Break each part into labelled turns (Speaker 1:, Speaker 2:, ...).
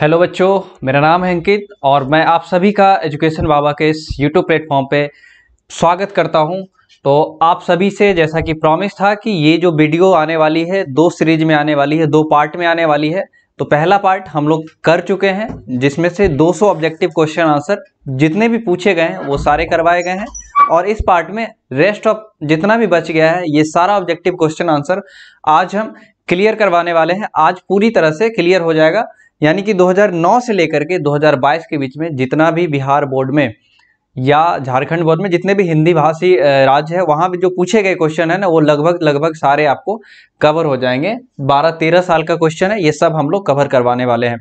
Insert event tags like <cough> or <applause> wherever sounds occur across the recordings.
Speaker 1: Hello बच्चों मेरा नाम है अंकित और मैं आप सभी का एजुकेशन बाबा के इस यूट्यूब प्लेटफॉर्म पे स्वागत करता हूं तो आप सभी से जैसा कि प्रॉमिस था कि ये जो वीडियो आने वाली है दो सीरीज में आने वाली है दो पार्ट में आने वाली है तो पहला पार्ट हम लोग कर चुके हैं जिसमें से 200 ऑब्जेक्टिव क्वेश्चन आंसर जितने भी पूछे गए हैं वो सारे करवाए गए हैं और इस पार्ट में रेस्ट ऑफ जितना भी बच गया है ये सारा ऑब्जेक्टिव क्वेश्चन आंसर आज हम क्लियर करवाने वाले हैं आज पूरी तरह से क्लियर हो जाएगा यानी कि 2009 से लेकर के 2022 के बीच में जितना भी बिहार बोर्ड में या झारखंड बोर्ड में जितने भी हिंदी भाषी राज्य है वहाँ भी जो पूछे गए क्वेश्चन है ना वो लगभग लगभग सारे आपको कवर हो जाएंगे बारह तेरह साल का क्वेश्चन है ये सब हम लोग कवर करवाने वाले हैं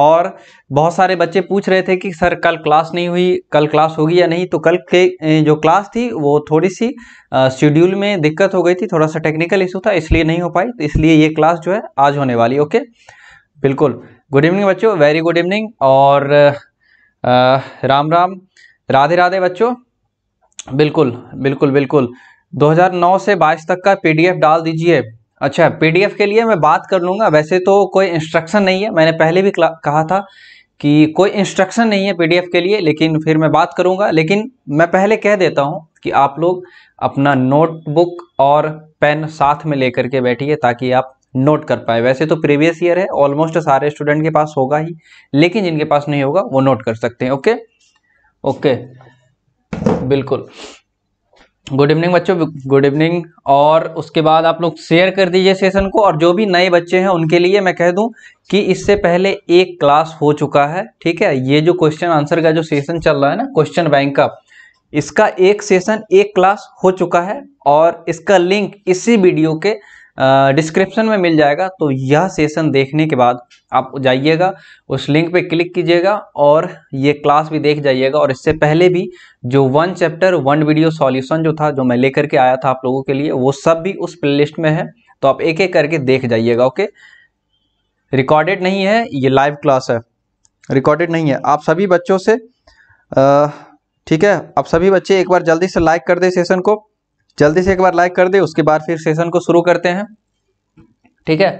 Speaker 1: और बहुत सारे बच्चे पूछ रहे थे कि सर कल क्लास नहीं हुई कल क्लास होगी या नहीं तो कल के जो क्लास थी वो थोड़ी सी शेड्यूल में दिक्कत हो गई थी थोड़ा सा टेक्निकल इशू था इसलिए नहीं हो पाई तो इसलिए ये क्लास जो है आज होने वाली ओके बिल्कुल गुड इवनिंग बच्चों वेरी गुड इवनिंग और आ, राम राम राधे राधे बच्चों बिल्कुल बिल्कुल बिल्कुल 2009 से 22 तक का पीडीएफ डाल दीजिए अच्छा पीडीएफ के लिए मैं बात कर लूँगा वैसे तो कोई इंस्ट्रक्शन नहीं है मैंने पहले भी कहा था कि कोई इंस्ट्रक्शन नहीं है पीडीएफ के लिए लेकिन फिर मैं बात करूँगा लेकिन मैं पहले कह देता हूँ कि आप लोग अपना नोटबुक और पेन साथ में लेकर के बैठिए ताकि आप नोट कर पाए वैसे तो प्रीवियस ईयर है ऑलमोस्ट सारे स्टूडेंट के पास होगा ही लेकिन जिनके पास नहीं होगा वो नोट कर सकते हैं ओके ओके बिल्कुल गुड इवनिंग बच्चों गुड इवनिंग और उसके बाद आप लोग शेयर कर दीजिए सेशन को और जो भी नए बच्चे हैं उनके लिए मैं कह दूं कि इससे पहले एक क्लास हो चुका है ठीक है ये जो क्वेश्चन आंसर का जो सेशन चल रहा है ना क्वेश्चन बैंक का इसका एक सेशन एक क्लास हो चुका है और इसका लिंक इसी वीडियो के डिस्क्रिप्शन में मिल जाएगा तो यह सेशन देखने के बाद आप जाइएगा उस लिंक पे क्लिक कीजिएगा और ये क्लास भी देख जाइएगा और इससे पहले भी जो one chapter one video solution जो था जो मैं लेकर के आया था आप लोगों के लिए वो सब भी उस प्लेलिस्ट में है तो आप एक एक करके देख जाइएगा ओके रिकॉर्डेड नहीं है ये लाइव क्लास है रिकॉर्डेड नहीं है आप सभी बच्चों से ठीक है आप सभी बच्चे एक बार जल्दी से लाइक कर दे सेशन को जल्दी से एक बार लाइक कर दे उसके बाद फिर सेशन को शुरू करते हैं ठीक है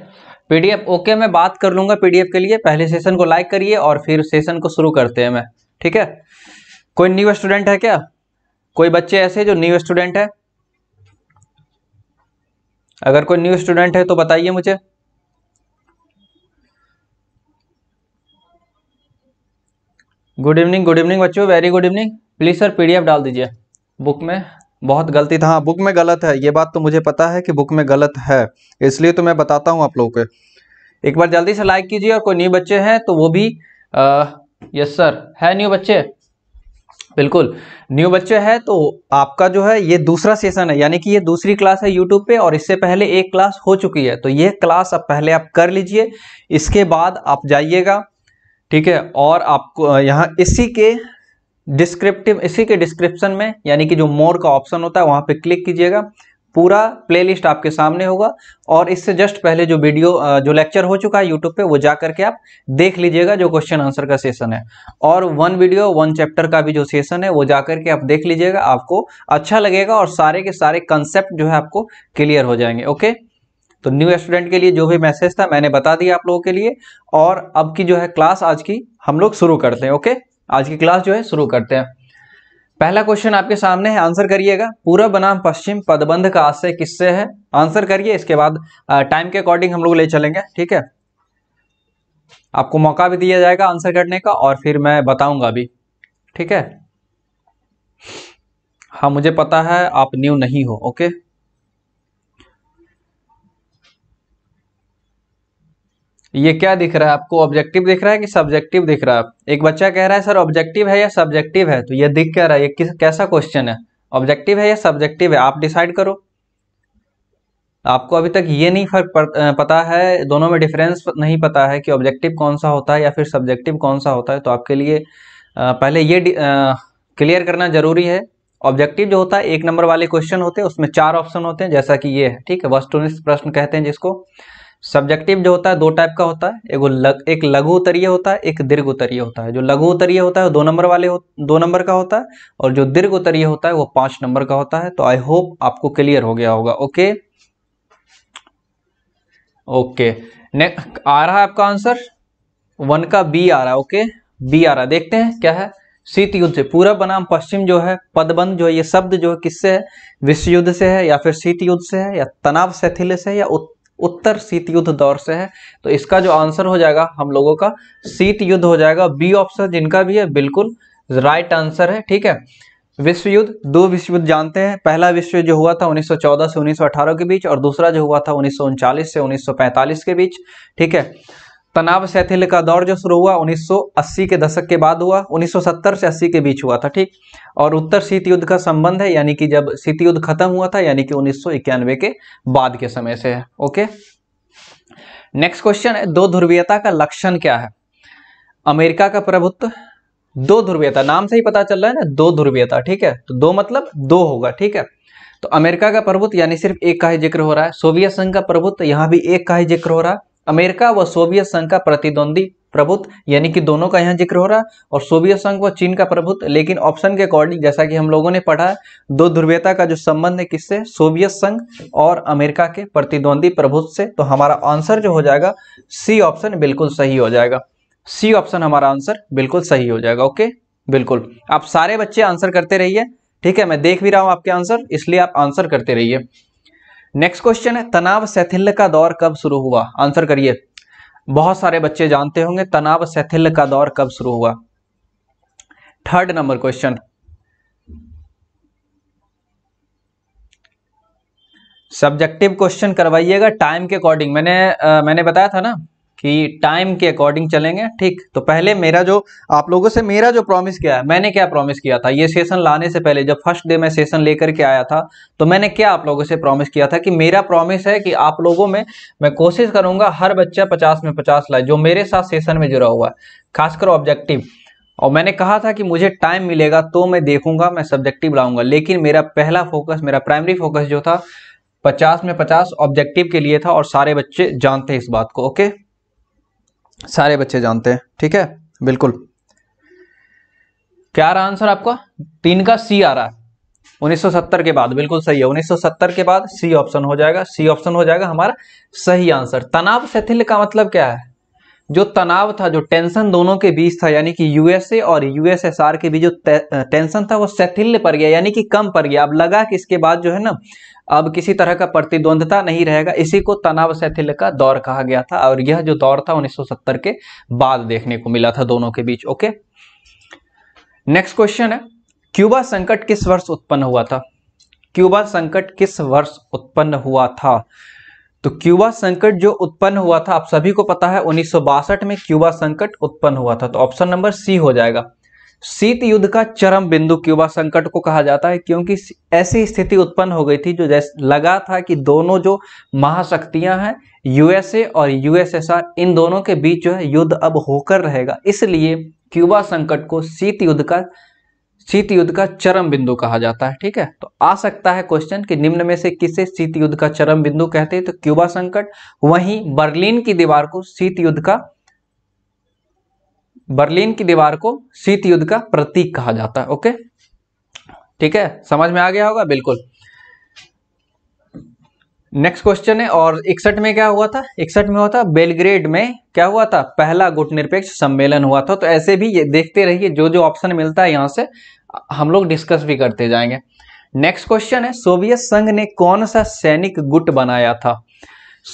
Speaker 1: पीडीएफ ओके मैं बात कर लूंगा पीडीएफ के लिए पहले सेशन को लाइक करिए और फिर सेशन को शुरू करते हैं मैं ठीक है कोई न्यू स्टूडेंट है क्या कोई बच्चे ऐसे जो न्यू स्टूडेंट है अगर कोई न्यू स्टूडेंट है तो बताइए मुझे गुड इवनिंग गुड इवनिंग बच्चों very good evening please sir PDF डाल दीजिए बुक में बहुत गलती था हाँ बुक में गलत है ये बात तो मुझे पता है कि बुक में गलत है इसलिए तो मैं बताता हूँ आप लोगों के एक बार जल्दी से लाइक कीजिए और कोई न्यू बच्चे हैं तो वो भी आ, यस सर है न्यू बच्चे बिल्कुल न्यू बच्चे हैं तो आपका जो है ये दूसरा सेशन है यानी कि ये दूसरी क्लास है यूट्यूब पे और इससे पहले एक क्लास हो चुकी है तो ये क्लास अब पहले आप कर लीजिए इसके बाद आप जाइएगा ठीक है और आपको यहाँ इसी के डिस्क्रिप्टिव इसी के डिस्क्रिप्शन में यानी कि जो मोर का ऑप्शन होता है वहां पे क्लिक कीजिएगा पूरा प्लेलिस्ट आपके सामने होगा और इससे जस्ट पहले जो वीडियो जो लेक्चर हो चुका है यूट्यूब पे वो जा करके आप देख लीजिएगा जो क्वेश्चन आंसर का सेशन है और वन वीडियो वन चैप्टर का भी जो सेशन है वो जा करके आप देख लीजिएगा आपको अच्छा लगेगा और सारे के सारे कंसेप्ट जो है आपको क्लियर हो जाएंगे ओके तो न्यू स्टूडेंट के लिए जो भी मैसेज था मैंने बता दिया आप लोगों के लिए और अब की जो है क्लास आज की हम लोग शुरू करते हैं ओके आज की क्लास जो है शुरू करते हैं पहला क्वेश्चन आपके सामने है आंसर करिएगा पूरा बनाम पश्चिम पदबंध का आशय किससे है आंसर करिए इसके बाद टाइम के अकॉर्डिंग हम लोग ले चलेंगे ठीक है आपको मौका भी दिया जाएगा आंसर करने का और फिर मैं बताऊंगा भी ठीक है हाँ मुझे पता है आप न्यू नहीं हो ओके ये क्या दिख रहा है आपको ऑब्जेक्टिव दिख रहा है कि सब्जेक्टिव दिख रहा है एक बच्चा कह रहा है सर ऑब्जेक्टिव है या सब्जेक्टिव है तो ये दिख क्या रहा है ये किस कैसा क्वेश्चन है ऑब्जेक्टिव है या सब्जेक्टिव है आप डिसाइड करो आपको अभी तक ये नहीं फर्क पता है दोनों में डिफरेंस नहीं पता है कि ऑब्जेक्टिव कौन सा होता है या फिर सब्जेक्टिव कौन सा होता है तो आपके लिए पहले ये क्लियर करना जरूरी है ऑब्जेक्टिव जो होता है एक नंबर वाले क्वेश्चन होते हैं उसमें चार ऑप्शन होते हैं जैसा कि ये है ठीक है वस्तुनिष्ठ प्रश्न कहते हैं जिसको सब्जेक्टिव जो होता है दो टाइप का होता है एगो लग, एक लघु उत्तरीय होता है एक दीर्घ उत्तरीय होता है जो लघु उत्तरीय होता है वो दो नंबर वाले हो, दो नंबर का होता है और जो दीर्घ उत्तरीय होता है वो पांच नंबर का होता है तो आई होप आपको क्लियर हो गया होगा ओके ओके नेक्स्ट आ रहा है आपका आंसर वन का बी आ रहा है ओके बी आ रहा है देखते हैं क्या है शीत युद्ध से पूरा बनाम पश्चिम जो है पदबंध जो है ये शब्द जो है किससे है विश्व युद्ध से है या फिर शीत युद्ध से है या तनाव शैथिल से है या उत... उत्तर शीत युद्ध दौर से है तो इसका जो आंसर हो जाएगा हम लोगों का शीत युद्ध हो जाएगा बी ऑप्शन जिनका भी है बिल्कुल राइट आंसर है ठीक है विश्व युद्ध दो विश्व युद्ध जानते हैं पहला विश्व युद्ध जो हुआ था 1914 से 1918 के बीच और दूसरा जो हुआ था उन्नीस से 1945 के बीच ठीक है तनाव शैथिल्य का दौर जो शुरू हुआ 1980 के दशक के बाद हुआ 1970 से 80 के बीच हुआ था ठीक और उत्तर शीत युद्ध का संबंध है यानी कि जब शीत युद्ध खत्म हुआ था यानी कि उन्नीस के बाद के समय से है ओके नेक्स्ट क्वेश्चन है दो ध्रुवीयता का लक्षण क्या है अमेरिका का प्रभुत्व दो ध्रुवीयता नाम से ही पता चल रहा है ना दो ध्रुवीयता ठीक है तो दो मतलब दो होगा ठीक है तो अमेरिका का प्रभुत्व यानी सिर्फ एक का ही जिक्र हो रहा है सोवियत संघ का प्रभुत्व यहाँ भी एक का ही जिक्र हो रहा है अमेरिका व सोवियत संघ का प्रतिद्वंदी प्रभुत्व यानी कि दोनों का यहाँ जिक्र हो रहा है और सोवियत संघ व चीन का प्रभुत्व लेकिन ऑप्शन के अकॉर्डिंग जैसा कि हम लोगों ने पढ़ा दो ध्रुवीयता का जो संबंध है किससे सोवियत संघ और अमेरिका के प्रतिद्वंदी प्रभुत्व से तो हमारा आंसर जो हो जाएगा सी ऑप्शन बिल्कुल सही हो जाएगा सी ऑप्शन हमारा आंसर बिल्कुल सही हो जाएगा ओके बिल्कुल आप सारे बच्चे आंसर करते रहिए ठीक है मैं देख भी रहा हूँ आपके आंसर इसलिए आप आंसर करते रहिए नेक्स्ट क्वेश्चन है तनाव शैथिल्य का दौर कब शुरू हुआ आंसर करिए बहुत सारे बच्चे जानते होंगे तनाव शैथिल्य का दौर कब शुरू हुआ third number question subjective question करवाइएगा टाइम के अकॉर्डिंग मैंने आ, मैंने बताया था ना कि टाइम के अकॉर्डिंग चलेंगे ठीक तो पहले मेरा जो आप लोगों से मेरा जो प्रॉमिस किया है मैंने क्या प्रॉमिस किया था ये सेशन लाने से पहले जब फर्स्ट डे मैं सेशन लेकर के आया था तो मैंने क्या आप लोगों से प्रॉमिस किया था कि मेरा प्रॉमिस है कि आप लोगों में मैं कोशिश करूंगा हर बच्चा पचास में पचास लाए जो मेरे साथ सेशन में जुड़ा हुआ है खासकर ऑब्जेक्टिव और मैंने कहा था कि मुझे टाइम मिलेगा तो मैं देखूंगा मैं सब्जेक्टिव लाऊंगा लेकिन मेरा पहला फोकस मेरा प्राइमरी फोकस जो था पचास में पचास ऑब्जेक्टिव के लिए था और सारे बच्चे जानते हैं इस बात को ओके सारे बच्चे जानते हैं ठीक है बिल्कुल क्या रहा आंसर आपका तीन का सी आ रहा है 1970 के बाद बिल्कुल सही है 1970 के बाद सी ऑप्शन हो जाएगा सी ऑप्शन हो जाएगा हमारा सही आंसर तनाव शिथिल का मतलब क्या है जो तनाव था जो टेंशन दोनों के बीच था यानी कि यूएसए और यूएसएसआर के बीच जो टेंशन था वो शैथिल्य पर गया यानी कि कम पर गया अब लगा कि इसके बाद जो है ना अब किसी तरह का प्रतिद्वंदता नहीं रहेगा इसी को तनाव शैथिल्य का दौर कहा गया था और यह जो दौर था 1970 के बाद देखने को मिला था दोनों के बीच ओके नेक्स्ट क्वेश्चन है क्यूबा संकट किस वर्ष उत्पन्न हुआ था क्यूबा संकट किस वर्ष उत्पन्न हुआ था तो क्यूबा संकट जो उत्पन्न हुआ था आप सभी को पता है उन्नीस में क्यूबा संकट उत्पन्न हुआ था तो ऑप्शन नंबर सी हो जाएगा शीत युद्ध का चरम बिंदु क्यूबा संकट को कहा जाता है क्योंकि ऐसी स्थिति उत्पन्न हो गई थी जो जैसे लगा था कि दोनों जो महाशक्तियां हैं यूएसए और यूएसएसआर इन दोनों के बीच जो है युद्ध अब होकर रहेगा इसलिए क्यूबा संकट को शीत युद्ध का शीत युद्ध का चरम बिंदु कहा जाता है ठीक है तो आ सकता है क्वेश्चन कि निम्न में से किसे शीत युद्ध का चरम बिंदु कहते हैं तो क्यूबा संकट वहीं बर्लिन की दीवार को शीत युद्ध का बर्लिन की दीवार को शीत युद्ध का प्रतीक कहा जाता है ओके ठीक है समझ में आ गया होगा बिल्कुल नेक्स्ट क्वेश्चन है और इकसठ में क्या हुआ था इकसठ में हुआ था बेलग्रेड में क्या हुआ था पहला गुटनिरपेक्ष सम्मेलन हुआ था तो ऐसे भी ये देखते रहिए जो जो ऑप्शन मिलता है यहाँ से हम लोग डिस्कस भी करते जाएंगे नेक्स्ट क्वेश्चन है सोवियत संघ ने कौन सा सैनिक गुट बनाया था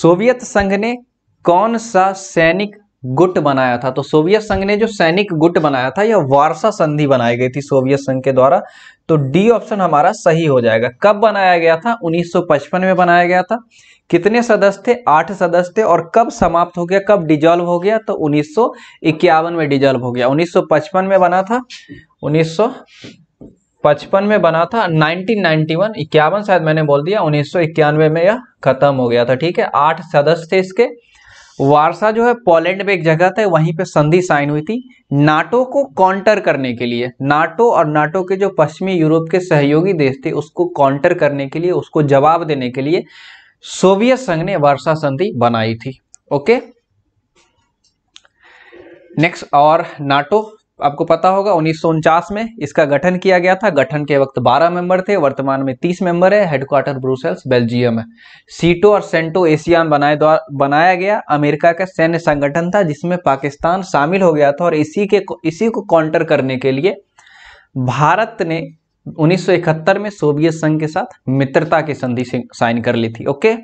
Speaker 1: सोवियत संघ ने कौन सा सैनिक गुट बनाया था तो सोवियत संघ ने जो सैनिक गुट बनाया था यह वारसा संधि बनाई गई थी सोवियत संघ के द्वारा तो डी ऑप्शन हमारा सही हो जाएगा कब बनाया गया था 1955 में बनाया गया था कितने सदस्य थे आठ सदस्य थे और कब समाप्त हो गया कब डिजॉल्व हो गया तो उन्नीस में डिजॉल्व हो गया उन्नीस में बना था उन्नीस पचपन में बना था 1991 इक्यावन शायद मैंने बोल दिया उन्नीस में यह खत्म हो गया था ठीक है आठ सदस्य थे इसके वारसा जो है पोलैंड में एक जगह था वहीं पे संधि साइन हुई थी नाटो को काउंटर करने के लिए नाटो और नाटो के जो पश्चिमी यूरोप के सहयोगी देश थे उसको काउंटर करने के लिए उसको जवाब देने के लिए सोवियत संघ ने वारसा संधि बनाई थी ओके नेक्स्ट और नाटो आपको पता होगा उन्नीस में इसका गठन किया गया था गठन के वक्त 12 मेंबर थे वर्तमान में 30 मेंबर है हेडक्वार्टर ब्रुसेल्स बेल्जियम है सीटो और सेंटो एशियान बनाए बनाया गया अमेरिका का सैन्य संगठन था जिसमें पाकिस्तान शामिल हो गया था और इसी के इसी को काउंटर करने के लिए भारत ने 1971 में सोवियत संघ के साथ मित्रता की संधि साइन कर ली थी ओके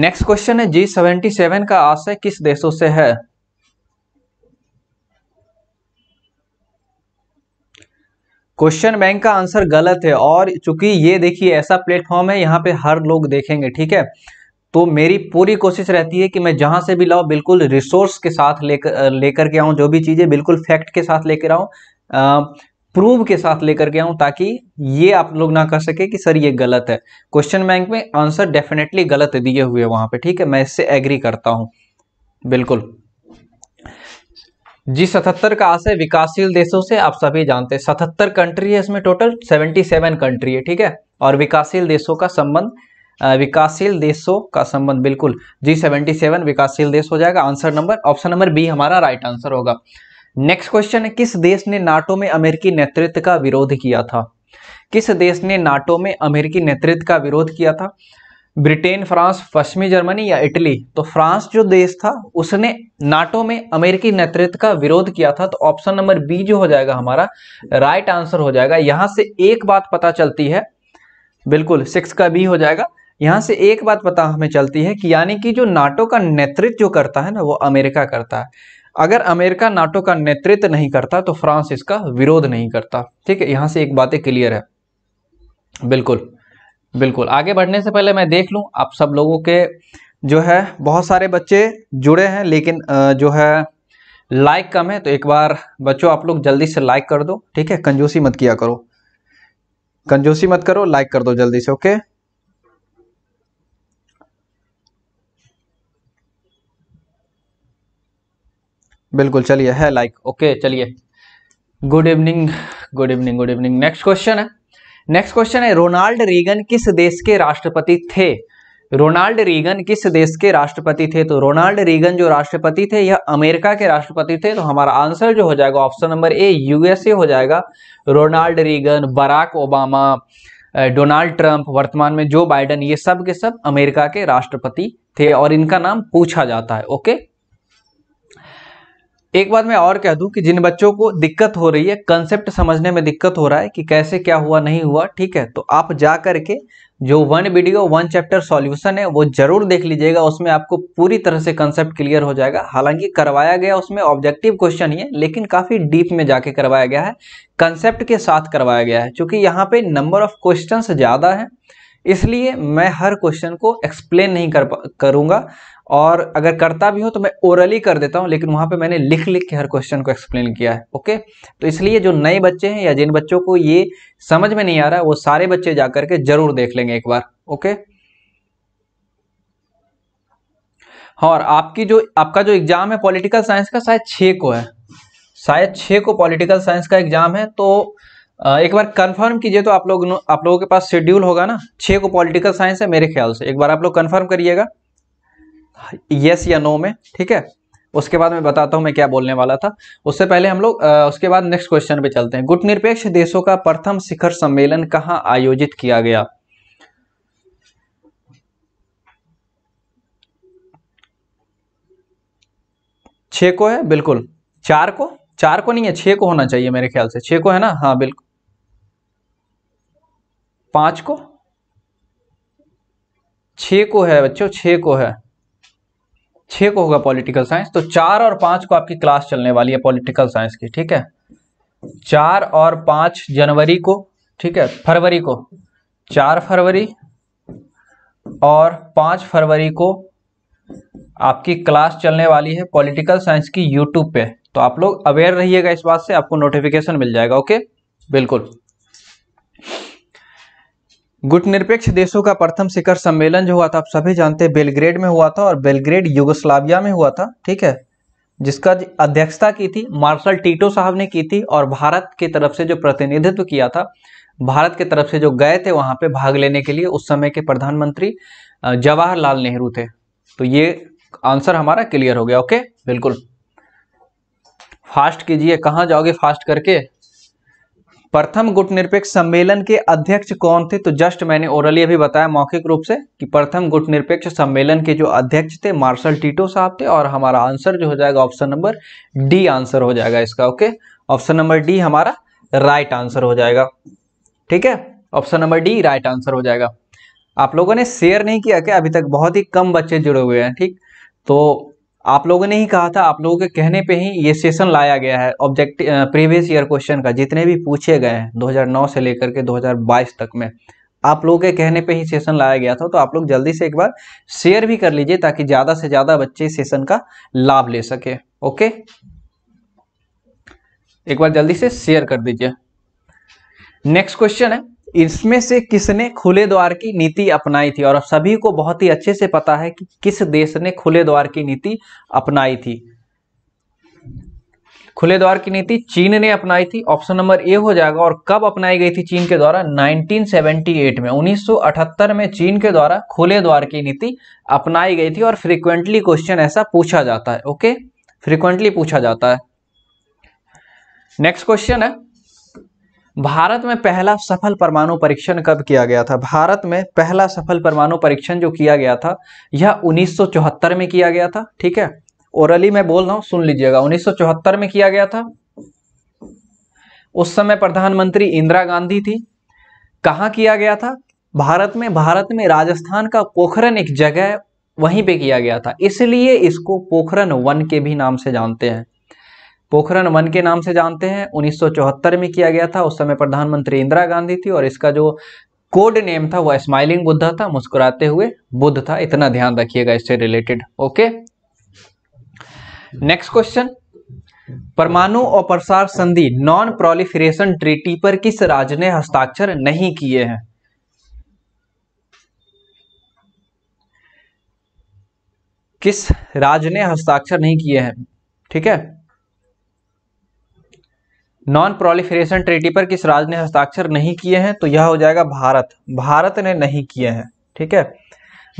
Speaker 1: नेक्स्ट क्वेश्चन है जी सेवेंटी सेवन का आशय किस देशों से है क्वेश्चन बैंक का आंसर गलत है और चूंकि ये देखिए ऐसा प्लेटफॉर्म है यहाँ पे हर लोग देखेंगे ठीक है तो मेरी पूरी कोशिश रहती है कि मैं जहां से भी लाऊँ बिल्कुल रिसोर्स के साथ लेकर लेकर के आऊँ जो भी चीजें बिल्कुल फैक्ट के साथ लेकर आऊँ प्रूव के साथ लेकर के आऊँ ताकि ये आप लोग ना कह सके कि सर ये गलत है क्वेश्चन बैंक में आंसर डेफिनेटली गलत दिए हुए वहां पर ठीक है मैं इससे एग्री करता हूँ बिल्कुल जी सतहत्तर का आशय विकासशील देशों से आप सभी जानते हैं सतहत्तर कंट्री है इसमें टोटल सेवेंटी सेवन कंट्री है ठीक है और विकासशील देशों का संबंध विकासशील देशों का संबंध बिल्कुल जी सेवेंटी सेवन विकासशील देश हो जाएगा answer number option number B हमारा राइट आंसर होगा नेक्स्ट क्वेश्चन है किस देश ने नाटो में अमेरिकी नेतृत्व का विरोध किया था किस देश ने नाटो में अमेरिकी नेतृत्व का विरोध किया था ब्रिटेन फ्रांस पश्चिमी जर्मनी या इटली तो फ्रांस जो देश था उसने नाटो में अमेरिकी नेतृत्व का विरोध किया था तो ऑप्शन नंबर बी जो हो जाएगा हमारा राइट आंसर हो जाएगा यहां से एक बात पता चलती है बिल्कुल सिक्स का बी हो जाएगा यहां से एक बात पता हमें चलती है कि यानी कि जो नाटो का नेतृत्व जो करता है ना वो अमेरिका करता है अगर अमेरिका नाटो का नेतृत्व नहीं करता तो फ्रांस इसका विरोध नहीं करता ठीक है यहां से एक बातें क्लियर है बिल्कुल बिल्कुल आगे बढ़ने से पहले मैं देख लूँ आप सब लोगों के जो है बहुत सारे बच्चे जुड़े हैं लेकिन जो है लाइक कम है तो एक बार बच्चों आप लोग जल्दी से लाइक कर दो ठीक है कंजूसी मत किया करो कंजूसी मत करो लाइक कर दो जल्दी से ओके बिल्कुल चलिए है लाइक ओके चलिए good evening good evening good evening next question है नेक्स्ट क्वेश्चन है रोनाल्ड रीगन किस देश के राष्ट्रपति थे रोनाल्ड रीगन किस देश के राष्ट्रपति थे तो रोनाल्ड रीगन जो राष्ट्रपति थे यह अमेरिका के राष्ट्रपति थे तो हमारा आंसर जो हो जाएगा ऑप्शन नंबर ए यूएसए हो जाएगा Ronald Reagan Barack Obama Donald Trump वर्तमान में जो बाइडन ये सब के सब अमेरिका के राष्ट्रपति थे और इनका नाम पूछा जाता है ओके एक बात मैं और कह दूं कि जिन बच्चों को दिक्कत हो रही है कंसेप्ट समझने में दिक्कत हो रहा है कि कैसे क्या हुआ नहीं हुआ ठीक है तो आप जा करके जो one video one chapter solution है वो जरूर देख लीजिएगा उसमें आपको पूरी तरह से कंसेप्ट क्लियर हो जाएगा हालांकि करवाया गया उसमें ऑब्जेक्टिव क्वेश्चन ही है लेकिन काफ़ी डीप में जाके करवाया गया है कंसेप्ट के साथ करवाया गया है क्योंकि यहाँ पे नंबर ऑफ क्वेश्चन ज़्यादा है इसलिए मैं हर क्वेश्चन को एक्सप्लेन नहीं कर करूँगा और अगर करता भी हूँ तो मैं ओरली कर देता हूँ लेकिन वहाँ पे मैंने लिख लिख के हर क्वेश्चन को एक्सप्लेन किया है ओके तो इसलिए जो नए बच्चे हैं या जिन बच्चों को ये समझ में नहीं आ रहा वो सारे बच्चे जा करके जरूर देख लेंगे एक बार ओके हाँ और आपकी जो आपका जो एग्जाम है पॉलिटिकल साइंस का शायद छः को है शायद छः को पॉलिटिकल साइंस का एग्जाम है तो एक बार कंफर्म कीजिए तो आप लोग आप लोगों के पास शेड्यूल होगा ना छः को पॉलिटिकल साइंस है मेरे ख्याल से एक बार आप लोग कंफर्म करिएगा यस या नो में ठीक है उसके बाद मैं बताता हूं मैं क्या बोलने वाला था उससे पहले हम लोग उसके बाद नेक्स्ट क्वेश्चन पे चलते हैं गुटनिरपेक्ष देशों का प्रथम शिखर सम्मेलन कहां आयोजित किया गया छे को है बिल्कुल चार को चार को नहीं है छह को होना चाहिए मेरे ख्याल से छह को है ना हाँ बिल्कुल पांच को छ को है बच्चों छ को है छह को होगा पॉलिटिकल साइंस तो चार और पांच को आपकी क्लास चलने वाली है पॉलिटिकल साइंस की ठीक है चार और पांच जनवरी को ठीक है फरवरी को चार फरवरी और पांच फरवरी को आपकी क्लास चलने वाली है पॉलिटिकल साइंस की यूट्यूब पे तो आप लोग अवेयर रहिएगा इस बात से आपको नोटिफिकेशन मिल जाएगा ओके बिल्कुल गुटनिरपेक्ष देशों का प्रथम शिखर सम्मेलन जो हुआ था आप सभी जानते हैं बेलग्रेड में हुआ था और बेलग्रेड युगोस्लाविया में हुआ था ठीक है जिसका अध्यक्षता की थी मार्शल टीटो साहब ने की थी और भारत की तरफ से जो प्रतिनिधित्व किया था भारत की तरफ से जो गए थे वहां पे भाग लेने के लिए उस समय के प्रधानमंत्री जवाहरलाल नेहरू थे तो ये आंसर हमारा क्लियर हो गया ओके बिल्कुल फास्ट कीजिए कहाँ जाओगे फास्ट करके प्रथम गुटनिरपेक्ष सम्मेलन के अध्यक्ष कौन थे तो जस्ट मैंने ओरली अभी बताया मौखिक रूप से कि प्रथम गुटनिरपेक्ष सम्मेलन के जो अध्यक्ष थे मार्शल टीटो साहब थे और हमारा आंसर जो हो जाएगा ऑप्शन नंबर डी आंसर हो जाएगा इसका ओके ऑप्शन नंबर डी हमारा राइट आंसर हो जाएगा ठीक है option number D right answer हो जाएगा आप लोगों ने शेयर नहीं किया क्या अभी तक बहुत ही कम बच्चे जुड़े हुए हैं ठीक तो आप लोगों ने ही कहा था आप लोगों के कहने पे ही ये सेशन लाया गया है ऑब्जेक्टिव प्रीवियस ईयर क्वेश्चन का जितने भी पूछे गए हैं 2009 से लेकर के 2022 तक में आप लोगों के कहने पे ही सेशन लाया गया था तो आप लोग जल्दी से एक बार शेयर भी कर लीजिए ताकि ज़्यादा से ज़्यादा बच्चे सेशन का लाभ ले सके ओके एक बार जल्दी से शेयर कर दीजिए नेक्स्ट क्वेश्चन है इसमें से किसने खुले द्वार की नीति अपनाई थी और सभी को बहुत ही अच्छे से पता है कि किस देश ने खुले द्वार की नीति अपनाई थी खुले द्वार की नीति चीन ने अपनाई थी ऑप्शन नंबर ए हो जाएगा और कब अपनाई गई थी चीन के द्वारा 1978 में 1978 में चीन के द्वारा खुले द्वार की नीति अपनाई गई थी और फ्रीक्वेंटली क्वेश्चन ऐसा पूछा जाता है ओके फ्रीक्वेंटली पूछा जाता है नेक्स्ट क्वेश्चन है भारत में पहला सफल परमाणु परीक्षण कब किया गया था भारत में पहला सफल परमाणु परीक्षण जो किया गया था यह 1974 में किया गया था ठीक है ओरली मैं बोल रहा हूं सुन लीजिएगा 1974 में किया गया था उस समय प्रधानमंत्री इंदिरा गांधी थी कहाँ किया गया था भारत में भारत में राजस्थान का पोखरन एक जगह वहीं पे किया गया था इसलिए इसको पोखरन वन के भी नाम से जानते हैं पोखरण वन के नाम से जानते हैं 1974 में किया गया था उस समय प्रधानमंत्री इंदिरा गांधी थी और इसका जो कोड नेम था वह स्माइलिंग बुद्धा था मुस्कुराते हुए बुद्ध था इतना ध्यान रखिएगा इससे रिलेटेड ओके नेक्स्ट क्वेश्चन परमाणु और प्रसार संधि नॉन प्रोलिफिरेशन ट्रीटी पर किस राज्य ने हस्ताक्षर नहीं किए हैं किस राज्य ने हस्ताक्षर नहीं किए हैं ठीक है नॉन प्रोलिफरेशन ट्रीटी पर किस राज्य ने हस्ताक्षर नहीं किए हैं तो यह हो जाएगा भारत भारत ने नहीं किए हैं ठीक है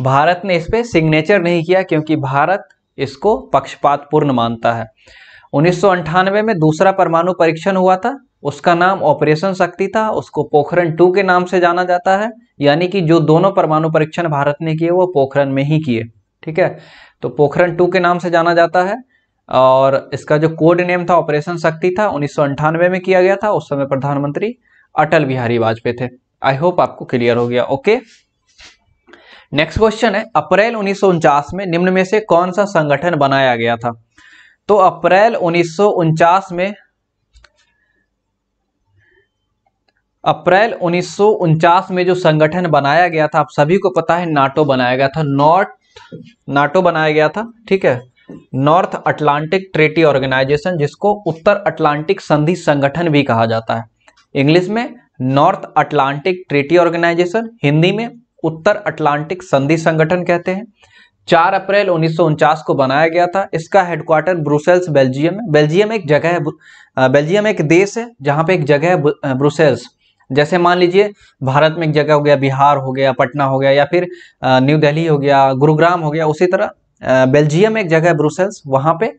Speaker 1: भारत ने इस पर सिग्नेचर नहीं किया क्योंकि भारत इसको पक्षपातपूर्ण मानता है उन्नीस में दूसरा परमाणु परीक्षण हुआ था उसका नाम ऑपरेशन शक्ति था उसको पोखरण टू के नाम से जाना जाता है यानी कि जो दोनों परमाणु परीक्षण भारत ने किए वो पोखरण में ही किए ठीक है तो पोखरण टू के नाम से जाना जाता है और इसका जो कोड नेम था ऑपरेशन शक्ति था उन्नीस में किया गया था उस समय प्रधानमंत्री अटल बिहारी वाजपेयी थे आई होप आपको क्लियर हो गया ओके नेक्स्ट क्वेश्चन है अप्रैल उन्नीस में निम्न में से कौन सा संगठन बनाया गया था तो अप्रैल उन्नीस में अप्रैल उन्नीस में जो संगठन बनाया गया था आप सभी को पता है नाटो बनाया गया था नॉर्थ नाटो बनाया गया था ठीक है नॉर्थ अटलांटिक ट्रेटी ऑर्गेनाइजेशन जिसको उत्तर अटलांटिक संधि संगठन भी कहा जाता है इंग्लिश में North Atlantic Treaty Organization Hindi में उत्तर अटलांटिक संधि संगठन कहते हैं चार अप्रैल उन्नीस को बनाया गया था इसका हेडक्वार्टर ब्रुसेल्स बेल्जियम में बेल्जियम एक जगह है बेल्जियम एक देश है जहाँ पे एक जगह है ब्रुसेल्स जैसे मान लीजिए भारत में एक जगह हो गया बिहार हो गया पटना हो गया या फिर न्यू दिल्ली हो गया गुरुग्राम हो गया उसी तरह बेल्जियम एक जगह है ब्रुसेल्स वहां पे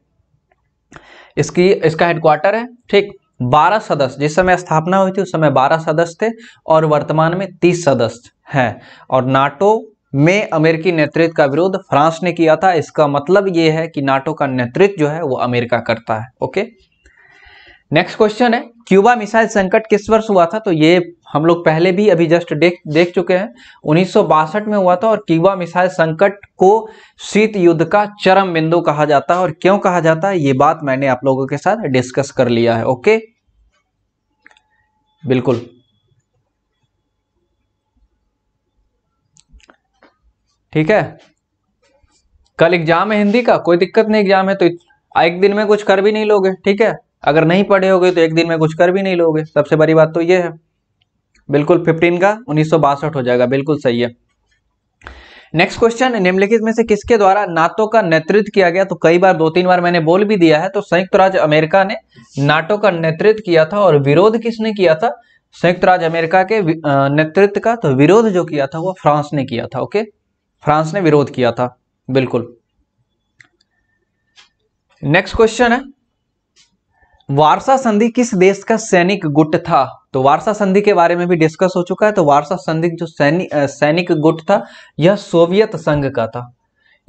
Speaker 1: इसकी इसका हेडक्वार्टर है ठीक 12 सदस्य जिस समय स्थापना हुई थी उस समय 12 सदस्य थे और वर्तमान में 30 सदस्य हैं और नाटो में अमेरिकी नेतृत्व का विरोध फ्रांस ने किया था इसका मतलब ये है कि नाटो का नेतृत्व जो है वो अमेरिका करता है ओके नेक्स्ट क्वेश्चन है क्यूबा मिसाइल संकट किस वर्ष हुआ था तो ये हम लोग पहले भी अभी जस्ट देख देख चुके हैं उन्नीस में हुआ था और क्यूबा मिसाइल संकट को शीत युद्ध का चरम बिंदु कहा जाता है और क्यों कहा जाता है ये बात मैंने आप लोगों के साथ डिस्कस कर लिया है ओके बिल्कुल ठीक है कल एग्जाम है हिंदी का कोई दिक्कत नहीं एग्जाम है तो एक दिन में कुछ कर भी नहीं लोगे ठीक है अगर नहीं पढ़े होगे तो एक दिन में कुछ कर भी नहीं लोगे सबसे बड़ी बात तो ये है बिल्कुल फिफ्टीन का उन्नीस हो जाएगा बिल्कुल सही है नेक्स्ट क्वेश्चन निम्नलिखित में से किसके द्वारा नाटो का नेतृत्व किया गया तो कई बार दो तीन बार मैंने बोल भी दिया है तो संयुक्त राज्य अमेरिका ने नाटो का नेतृत्व किया था और विरोध किसने किया था संयुक्त राज्य अमेरिका के नेतृत्व का तो विरोध जो किया था वो फ्रांस ने किया था ओके फ्रांस ने विरोध किया था बिल्कुल नेक्स्ट क्वेश्चन है वारसा संधि किस देश का सैनिक गुट था तो वारसा संधि के बारे में भी डिस्कस हो चुका है तो वारसा संधि जो सैनिक सैनिक गुट था यह सोवियत संघ का था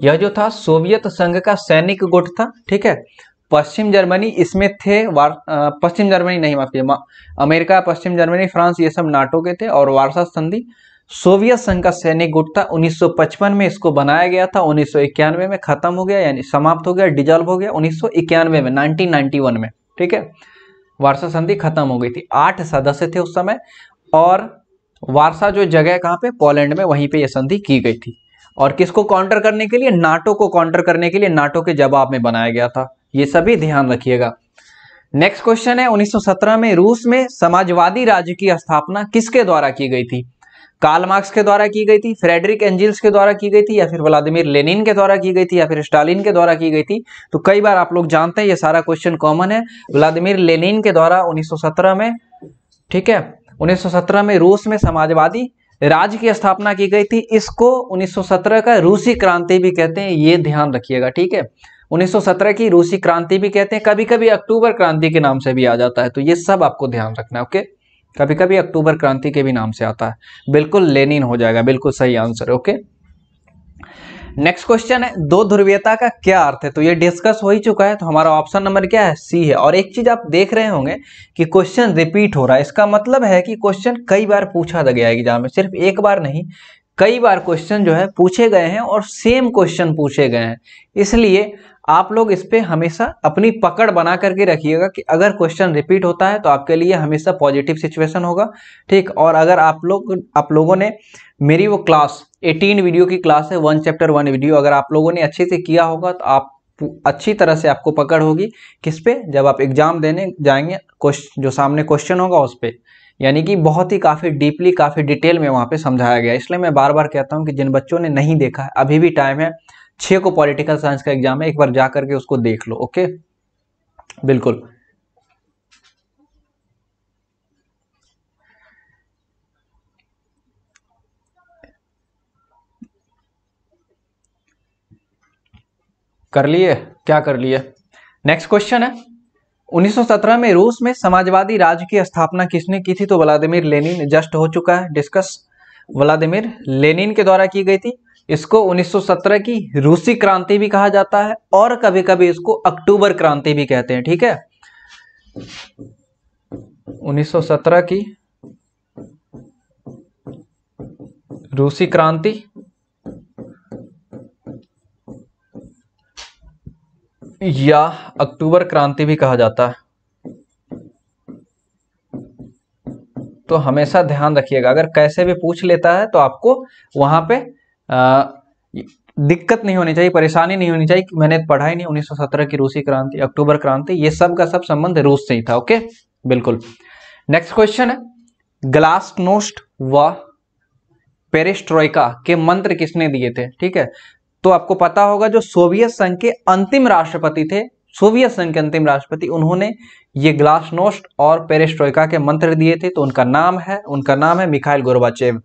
Speaker 1: यह जो था सोवियत संघ का सैनिक गुट था ठीक है पश्चिम जर्मनी इसमें थे वार पश्चिम जर्मनी नहीं माफी अमेरिका पश्चिम जर्मनी फ्रांस ये सब नाटो के थे और वारसा संधि सोवियत संघ का सैनिक गुट था 1955 में इसको बनाया गया था 1991 में खत्म हो गया यानी समाप्त हो गया डिजॉल्व हो गया 1991 में 1991 में ठीक है वारसा संधि खत्म हो गई थी आठ सदस्य थे उस समय और वारसा जो जगह है कहाँ पे पोलैंड में वहीं पे यह संधि की गई थी और किसको काउंटर करने के लिए नाटो को काउंटर करने के लिए नाटो के जवाब में बनाया गया था ये सभी ध्यान रखिएगा नेक्स्ट क्वेश्चन है 1917 में रूस में समाजवादी राज्य की स्थापना किसके द्वारा की गई थी कार्ल मार्क्स के द्वारा की गई थी फ्रेडरिक एंजिल्स के द्वारा की गई थी या फिर व्लादिमिर लेनिन के द्वारा की गई थी या फिर स्टालिन के द्वारा की गई थी तो कई बार आप लोग जानते हैं ये सारा क्वेश्चन कॉमन है व्लादिमिर लेनिन के द्वारा 1917 में ठीक है 1917 में रूस में समाजवादी राज्य की स्थापना की गई थी इसको उन्नीस का रूसी क्रांति भी कहते हैं ये ध्यान रखिएगा ठीक है 1917 की रूसी क्रांति भी कहते हैं कभी कभी अक्टूबर क्रांति के नाम से भी आ जाता है तो ये सब आपको ध्यान रखना है ओके कभी कभी अक्टूबर क्रांति के भी नाम से आता है बिल्कुल लेनिन हो जाएगा बिल्कुल सही आंसर ओके नेक्स्ट क्वेश्चन है दो ध्रुवीयता का क्या अर्थ है तो ये डिस्कस हो ही चुका है तो हमारा ऑप्शन नंबर क्या है सी है और एक चीज आप देख रहे होंगे कि क्वेश्चन रिपीट हो रहा है इसका मतलब है कि क्वेश्चन कई बार पूछा गया है एग्जाम में सिर्फ एक बार नहीं कई बार क्वेश्चन जो है पूछे गए हैं और सेम क्वेश्चन पूछे गए हैं इसलिए आप लोग इस पर हमेशा अपनी पकड़ बना करके रखिएगा कि अगर क्वेश्चन रिपीट होता है तो आपके लिए हमेशा पॉजिटिव सिचुएशन होगा ठीक और अगर आप लोग आप लोगों ने मेरी वो क्लास 18 वीडियो की क्लास है वन चैप्टर वन वीडियो अगर आप लोगों ने अच्छे से किया होगा तो आप अच्छी तरह से आपको पकड़ होगी किस पे जब आप एग्जाम देने जाएंगे जो सामने क्वेश्चन होगा उस पर यानी कि बहुत ही काफ़ी डीपली काफ़ी डिटेल में वहाँ पे समझाया गया इसलिए मैं बार बार कहता हूँ कि जिन बच्चों ने नहीं देखा है अभी भी टाइम है छे को पॉलिटिकल साइंस का एग्जाम है एक बार जाकर के उसको देख लो ओके बिल्कुल कर लिए क्या कर लिए नेक्स्ट क्वेश्चन है 1917 में रूस में समाजवादी राज्य की स्थापना किसने की थी तो व्लादिमिर लेनिन जस्ट हो चुका है डिस्कस व्लादिमिर लेनिन के द्वारा की गई थी इसको 1917 की रूसी क्रांति भी कहा जाता है और कभी कभी इसको अक्टूबर क्रांति भी कहते हैं ठीक है 1917 की रूसी क्रांति या अक्टूबर क्रांति भी कहा जाता है तो हमेशा ध्यान रखिएगा अगर कैसे भी पूछ लेता है तो आपको वहां पे दिक्कत नहीं होनी चाहिए परेशानी नहीं होनी चाहिए कि मैंने पढ़ाई नहीं 1917 की रूसी क्रांति अक्टूबर क्रांति ये सब का सब संबंध रूस से ही था ओके बिल्कुल नेक्स्ट क्वेश्चन है ग्लास्टनोस्ट व पेरेस्ट्रोइका के मंत्र किसने दिए थे ठीक है तो आपको पता होगा जो सोवियत संघ के अंतिम राष्ट्रपति थे सोवियत संघ के अंतिम राष्ट्रपति उन्होंने ये ग्लासनोस्ट और पेरेस्ट्रोइका के मंत्र दिए थे तो उनका नाम है उनका नाम है मिखाइल गोरबाचेव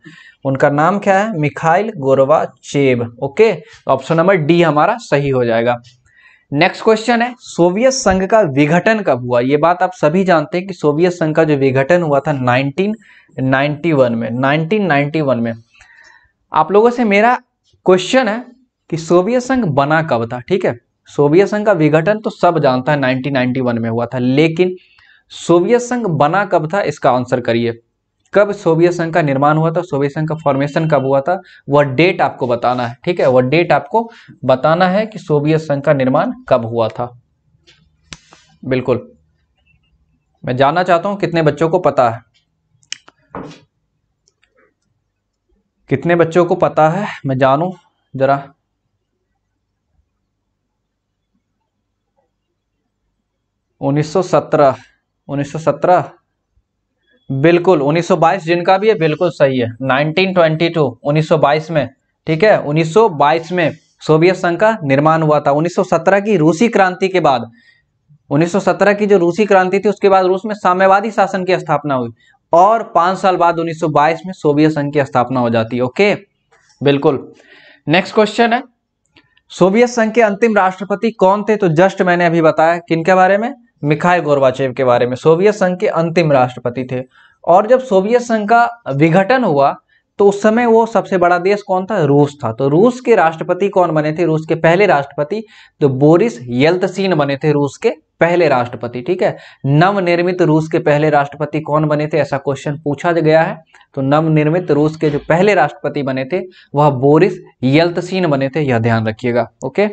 Speaker 1: उनका नाम क्या है मिखाइल गोरबाचेव ओके तो ऑप्शन नंबर डी हमारा सही हो जाएगा नेक्स्ट क्वेश्चन है सोवियत संघ का विघटन कब हुआ ये बात आप सभी जानते हैं कि सोवियत संघ का जो विघटन हुआ था 1991 में 1991 में आप लोगों से मेरा क्वेश्चन है कि सोवियत संघ बना कब था ठीक है सोवियत संघ का विघटन तो सब जानता है 1991 में हुआ था लेकिन सोवियत संघ बना कब था इसका आंसर करिए कब सोवियत संघ का निर्माण हुआ था सोवियत संघ का फॉर्मेशन कब हुआ था वह डेट आपको बताना है ठीक है वह डेट आपको बताना है कि सोवियत संघ का निर्माण कब हुआ था बिल्कुल मैं जानना चाहता हूं कितने बच्चों को पता है कितने बच्चों को पता है मैं जानू जरा 1917 बिल्कुल 1922 जिनका भी है बिल्कुल सही है 1922 1922 में ठीक है 1922 में सोवियत संघ का निर्माण हुआ था 1917 की रूसी क्रांति के बाद 1917 की जो रूसी क्रांति थी उसके बाद रूस में साम्यवादी शासन की स्थापना हुई और पांच साल बाद 1922 में सोवियत संघ की स्थापना हो जाती है ओके बिल्कुल नेक्स्ट क्वेश्चन है सोवियत संघ के अंतिम राष्ट्रपति कौन थे तो जस्ट मैंने अभी बताया किन के बारे में मिखाई गोरबाचेव के बारे में सोवियत संघ के अंतिम राष्ट्रपति थे और जब सोवियत संघ का विघटन हुआ तो उस समय वो सबसे बड़ा देश कौन था रूस था तो रूस के राष्ट्रपति कौन बने थे रूस के पहले राष्ट्रपति तो बोरिस यल्तसीन बने थे रूस के पहले राष्ट्रपति ठीक है नवनिर्मित रूस के पहले राष्ट्रपति कौन बने थे ऐसा क्वेश्चन पूछा गया है तो नवनिर्मित रूस के जो पहले राष्ट्रपति बने थे वह बोरिस यल्तसीन बने थे यह ध्यान रखिएगा ओके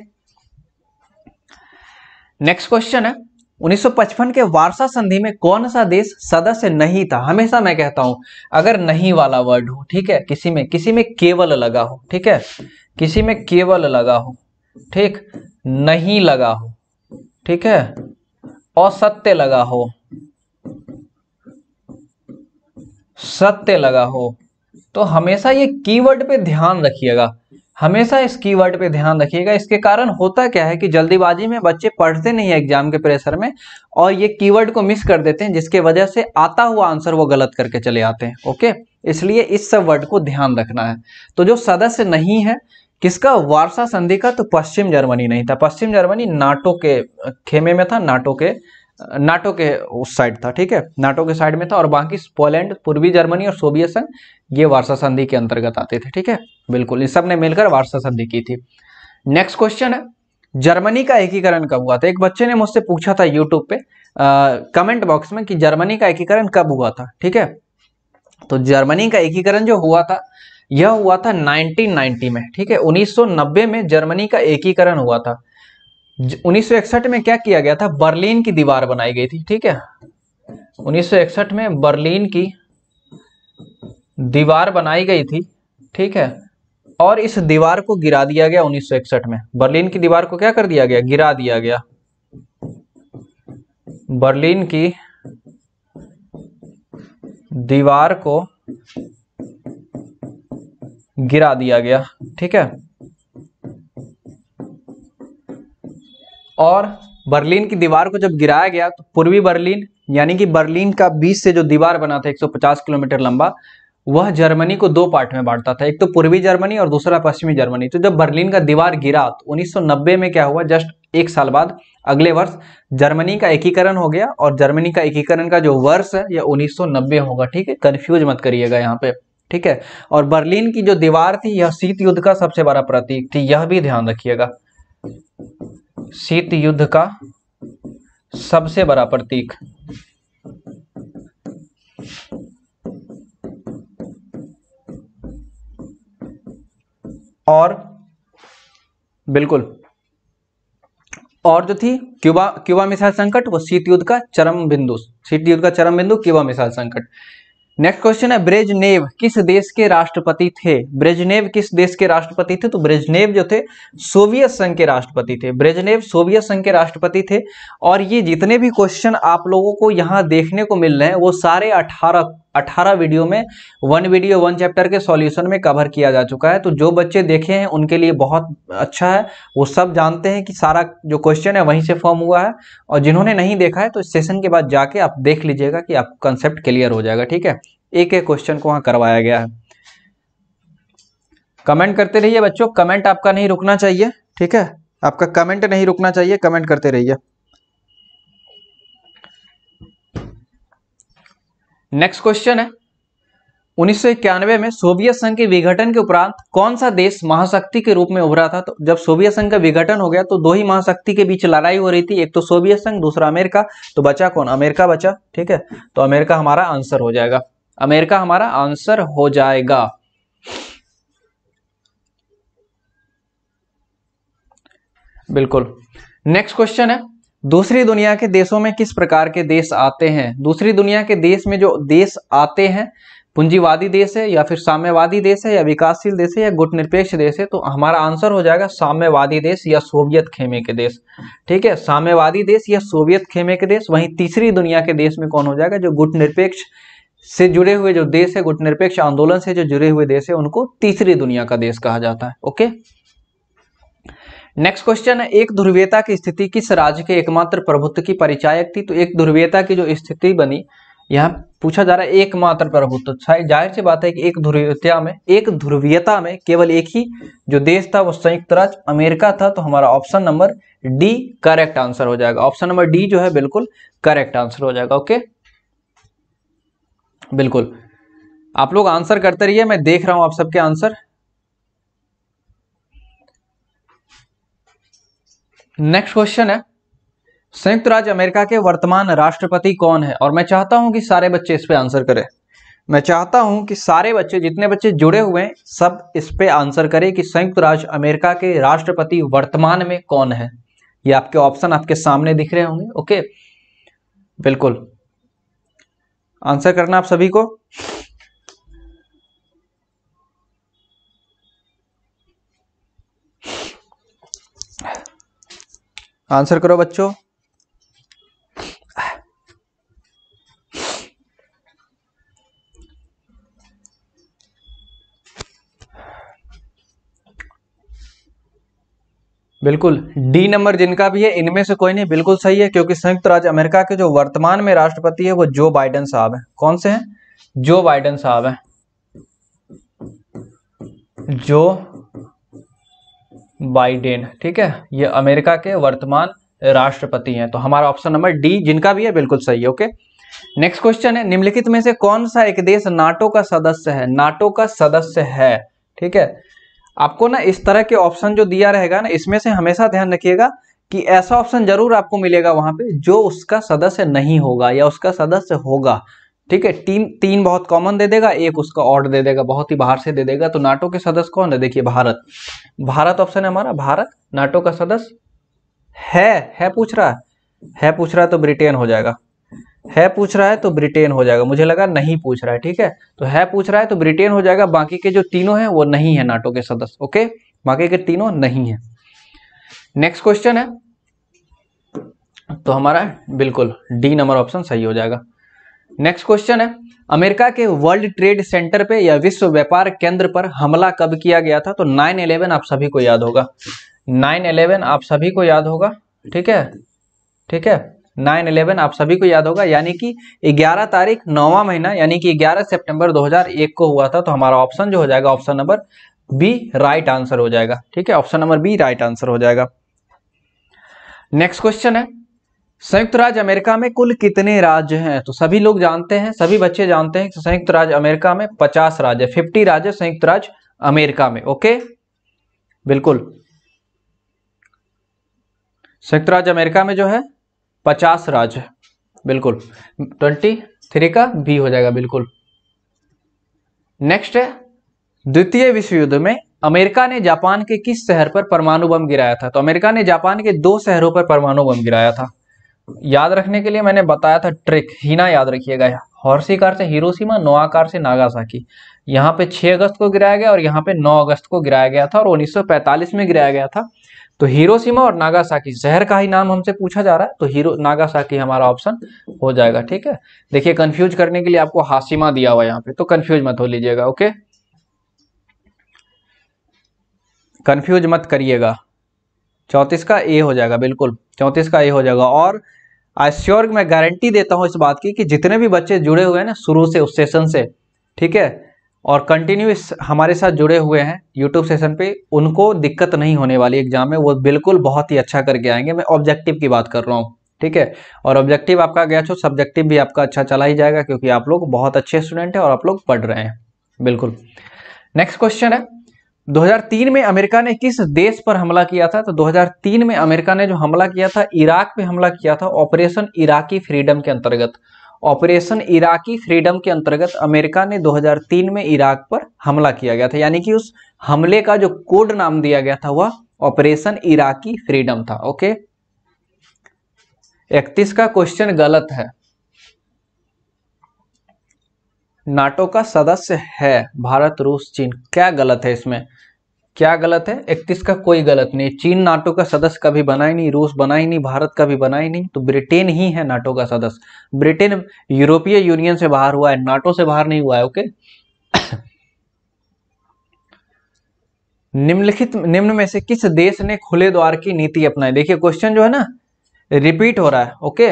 Speaker 1: नेक्स्ट क्वेश्चन है 1955 के वार्सा संधि में कौन सा देश सदस्य नहीं था हमेशा मैं कहता हूं अगर नहीं वाला वर्ड हो ठीक है किसी में किसी में केवल लगा हो ठीक है किसी में केवल लगा हो ठीक नहीं लगा हो ठीक है असत्य लगा हो सत्य लगा हो तो हमेशा ये कीवर्ड पे ध्यान रखिएगा हमेशा इस कीवर्ड पे ध्यान रखिएगा इसके कारण होता क्या है कि जल्दीबाजी में बच्चे पढ़ते नहीं है एग्जाम के प्रेशर में और ये कीवर्ड को मिस कर देते हैं जिसके वजह से आता हुआ आंसर वो गलत करके चले आते हैं ओके इसलिए इस सब वर्ड को ध्यान रखना है तो जो सदस्य नहीं है किसका वारसा संधि का तो पश्चिम जर्मनी नहीं था पश्चिम जर्मनी नाटो के खेमे में था नाटो के नाटो के उस साइड था ठीक है नाटो के साइड में था और बाकी पोलैंड पूर्वी जर्मनी और सोवियत संघ ये वार्षा संधि के अंतर्गत आते थे ठीक है बिल्कुल इन सब ने मिलकर वार्षा संधि की थी नेक्स्ट क्वेश्चन है जर्मनी का एकीकरण कब हुआ था एक बच्चे ने मुझसे पूछा था यूट्यूब पे कमेंट बॉक्स में कि जर्मनी का एकीकरण कब हुआ था ठीक है तो जर्मनी का एकीकरण जो हुआ था यह हुआ था 1990 में ठीक है 1990 में जर्मनी का एकीकरण हुआ था उन्नीस में क्या किया गया था बर्लिन की दीवार बनाई गई थी ठीक है 1961 में बर्लिन की दीवार बनाई गई थी ठीक है और इस दीवार को गिरा दिया गया 1961 में बर्लिन की दीवार को क्या कर दिया गया गिरा दिया गया बर्लिन की दीवार को गिरा दिया गया ठीक है और बर्लिन की दीवार को जब गिराया गया तो पूर्वी बर्लिन यानी कि बर्लिन का बीच से जो दीवार बना था 150 किलोमीटर लंबा वह जर्मनी को दो पार्ट में बांटता था एक तो पूर्वी जर्मनी और दूसरा पश्चिमी जर्मनी तो जब बर्लिन का दीवार गिरा तो 1990 में क्या हुआ जस्ट एक साल बाद अगले वर्ष जर्मनी का एकीकरण हो गया और जर्मनी का एकीकरण का जो वर्ष है यह उन्नीस होगा ठीक है कन्फ्यूज मत करिएगा यहाँ पे ठीक है और बर्लिन की जो दीवार थी यह शीत युद्ध का सबसे बड़ा प्रतीक थी यह भी ध्यान रखिएगा शीत युद्ध का सबसे बड़ा प्रतीक और बिल्कुल और जो थी क्यूबा क्यूबा मिसाइल संकट वो शीत युद्ध का चरम बिंदु शीत युद्ध का चरम बिंदु क्यूबा मिसाइल संकट नेक्स्ट क्वेश्चन है ब्रेजनेव किस देश के राष्ट्रपति थे ब्रेजनेव किस देश के राष्ट्रपति थे तो ब्रेजनेव जो थे सोवियत संघ के राष्ट्रपति थे ब्रेजनेव सोवियत संघ के राष्ट्रपति थे और ये जितने भी क्वेश्चन आप लोगों को यहाँ देखने को मिल रहे हैं वो सारे अठारह 18 वीडियो में वन वीडियो वन चैप्टर के सॉल्यूशन में कवर किया जा चुका है तो जो बच्चे देखे हैं उनके लिए बहुत अच्छा है वो सब जानते हैं कि सारा जो क्वेश्चन है वहीं से फॉर्म हुआ है और जिन्होंने नहीं देखा है तो सेशन के बाद जाके आप देख लीजिएगा कि आपको कंसेप्ट क्लियर हो जाएगा ठीक है एक एक क्वेश्चन को वहाँ करवाया गया है कमेंट करते रहिए बच्चों कमेंट आपका नहीं रुकना चाहिए ठीक है आपका कमेंट नहीं रुकना चाहिए कमेंट करते रहिए नेक्स्ट क्वेश्चन है उन्नीस में सोवियत संघ के विघटन के उपरांत कौन सा देश महाशक्ति के रूप में उभरा था तो जब सोवियत संघ का विघटन हो गया तो दो ही महाशक्ति के बीच लड़ाई हो रही थी एक तो सोवियत संघ दूसरा अमेरिका तो बचा कौन अमेरिका बचा ठीक है तो अमेरिका हमारा आंसर हो जाएगा अमेरिका हमारा आंसर हो जाएगा बिल्कुल नेक्स्ट क्वेश्चन है दूसरी दुनिया के देशों में किस प्रकार के देश आते हैं दूसरी दुनिया के देश में जो देश आते हैं पूंजीवादी देश है या फिर साम्यवादी देश है या विकासशील देश है या गुटनिरपेक्ष देश है तो हमारा आंसर हो जाएगा साम्यवादी देश या सोवियत खेमे के देश ठीक है साम्यवादी देश या सोवियत खेमे के देश वहीं तीसरी दुनिया के देश में कौन हो जाएगा जो गुटनिरपेक्ष से जुड़े हुए जो देश है गुटनिरपेक्ष आंदोलन से जो जुड़े हुए देश है उनको तीसरी दुनिया का देश कहा जाता है ओके नेक्स्ट क्वेश्चन है एक ध्रुवीयता की स्थिति किस राज्य के एकमात्र प्रभुत्व की परिचायक थी तो एक ध्रुवीयता की जो स्थिति बनी यहाँ पूछा जा रहा है एकमात्र प्रभुत्व जाहिर सी बात है कि एक ध्रुवीयता में एक ध्रुवीयता में केवल एक ही जो देश था वो संयुक्त राज्य अमेरिका था तो हमारा option number D correct answer हो जाएगा ऑप्शन नंबर डी जो है बिल्कुल करेक्ट आंसर हो जाएगा ओके बिल्कुल आप लोग आंसर करते रहिए मैं देख रहा हूं आप सबके आंसर नेक्स्ट क्वेश्चन है संयुक्त राज्य अमेरिका के वर्तमान राष्ट्रपति कौन है और मैं चाहता हूं कि सारे बच्चे इस पे आंसर करें मैं चाहता हूं कि सारे बच्चे जितने बच्चे जुड़े हुए हैं सब इस पे आंसर करें कि संयुक्त राज्य अमेरिका के राष्ट्रपति वर्तमान में कौन है ये आपके ऑप्शन आपके सामने दिख रहे होंगे ओके बिल्कुल आंसर करना आप सभी को आंसर करो बच्चों बिल्कुल डी नंबर जिनका भी है इनमें से कोई नहीं बिल्कुल सही है क्योंकि संयुक्त राज्य अमेरिका के जो वर्तमान में राष्ट्रपति है वो जो बाइडन साहब है कौन से हैं जो बाइडन साहब है जो बाइडेन ठीक है ये अमेरिका के वर्तमान राष्ट्रपति हैं तो हमारा ऑप्शन नंबर डी जिनका भी है बिल्कुल सही है ओके नेक्स्ट क्वेश्चन है निम्नलिखित में से कौन सा एक देश नाटो का सदस्य है नाटो का सदस्य है ठीक है आपको ना इस तरह के ऑप्शन जो दिया रहेगा ना इसमें से हमेशा ध्यान रखिएगा कि ऐसा ऑप्शन जरूर आपको मिलेगा वहां पे जो उसका सदस्य नहीं होगा या उसका सदस्य होगा ठीक है तीन तीन बहुत कॉमन दे देगा एक उसका ऑर्ड दे देगा बहुत ही बाहर से दे देगा तो नाटो के सदस्य कौन है देखिए भारत भारत ऑप्शन है हमारा भारत नाटो का सदस्य है है पूछ रहा है है पूछ रहा है तो ब्रिटेन हो जाएगा है पूछ रहा है तो ब्रिटेन हो जाएगा मुझे लगा नहीं पूछ रहा है ठीक है तो है पूछ रहा है तो ब्रिटेन हो जाएगा बाकी के जो तीनों हैं वो नहीं है नाटो के सदस्य ओके बाकी के तीनों नहीं है नेक्स्ट क्वेश्चन है तो हमारा बिल्कुल डी नंबर ऑप्शन सही हो जाएगा नेक्स्ट क्वेश्चन है अमेरिका के वर्ल्ड ट्रेड सेंटर पे या विश्व व्यापार केंद्र पर हमला कब किया गया था तो नाइन इलेवन आप सभी को याद होगा नाइन इलेवन आप सभी को याद होगा ठीक है ठीक है नाइन इलेवन आप सभी को याद होगा यानी कि 11 तारीख नौवा महीना यानी कि 11 सितंबर 2001 को हुआ था तो हमारा ऑप्शन जो हो जाएगा option number B right answer हो जाएगा ठीक है option number B right answer हो जाएगा नेक्स्ट क्वेश्चन है संयुक्त राज्य अमेरिका में कुल कितने राज्य हैं तो सभी लोग जानते हैं सभी बच्चे जानते हैं कि संयुक्त राज्य अमेरिका में पचास राज्य फिफ्टी राज्य संयुक्त राज्य अमेरिका में ओके बिल्कुल संयुक्त राज्य अमेरिका में जो है पचास राज्य बिल्कुल ट्वेंटी थ्री का बी हो जाएगा बिल्कुल नेक्स्ट है द्वितीय विश्व युद्ध में अमेरिका ने जापान के किस शहर पर परमाणु बम गिराया था तो अमेरिका ने जापान के दो शहरों पर परमाणु बम गिराया था याद रखने के लिए मैंने बताया था ट्रिक हीना याद रखिएगा हॉर्सीकार से हिरोशिमा नोआकार से नागासाकी यहाँ पे 6 अगस्त को गिराया गया और यहाँ पे 9 अगस्त को गिराया गया था और 1945 में गिराया गया था तो हिरोशिमा और नागासाकी जहर का ही नाम हमसे पूछा जा रहा है तो हीरो नागासाकी हमारा ऑप्शन हो जाएगा ठीक है देखिए कंफ्यूज करने के लिए आपको हाशिमा दिया हुआ यहाँ पे तो कन्फ्यूज मत हो लीजिएगा ओके कन्फ्यूज मत करिएगा चौंतीस का ए हो जाएगा बिल्कुल चौंतीस का ए हो जाएगा और आई श्योर मैं गारंटी देता हूँ इस बात की कि जितने भी बच्चे जुड़े हुए हैं ना शुरू से उस सेशन से ठीक है और कंटिन्यू हमारे साथ जुड़े हुए हैं यूट्यूब सेशन पे उनको दिक्कत नहीं होने वाली एग्जाम में वो बिल्कुल बहुत ही अच्छा करके आएंगे मैं ऑब्जेक्टिव की बात कर रहा हूँ ठीक है और ऑब्जेक्टिव आपका गया छो तो सब्जेक्टिव भी आपका अच्छा चला ही जाएगा क्योंकि आप लोग बहुत अच्छे स्टूडेंट हैं और आप लोग पढ़ रहे हैं बिल्कुल नेक्स्ट क्वेश्चन है 2003 में अमेरिका ने किस देश पर हमला किया था तो 2003 में अमेरिका ने जो हमला किया था इराक पे हमला किया था ऑपरेशन इराकी फ्रीडम के अंतर्गत ऑपरेशन इराकी फ्रीडम के अंतर्गत अमेरिका ने 2003 में इराक पर हमला किया गया था यानी कि उस हमले का जो कोड नाम दिया गया था वह ऑपरेशन इराकी फ्रीडम था ओके इकतीस का क्वेश्चन गलत है नाटो का सदस्य है भारत रूस चीन क्या गलत है इसमें क्या गलत है इकतीस का कोई गलत नहीं चीन नाटो का सदस्य कभी बना ही नहीं रूस बना ही नहीं भारत कभी बना ही नहीं तो ब्रिटेन ही है नाटो का सदस्य ब्रिटेन यूरोपीय यूनियन से बाहर हुआ है नाटो से बाहर नहीं हुआ है ओके <coughs> निम्नलिखित निम्न में से किस देश ने खुले द्वार की नीति अपनाई देखिए क्वेश्चन जो है ना रिपीट हो रहा है ओके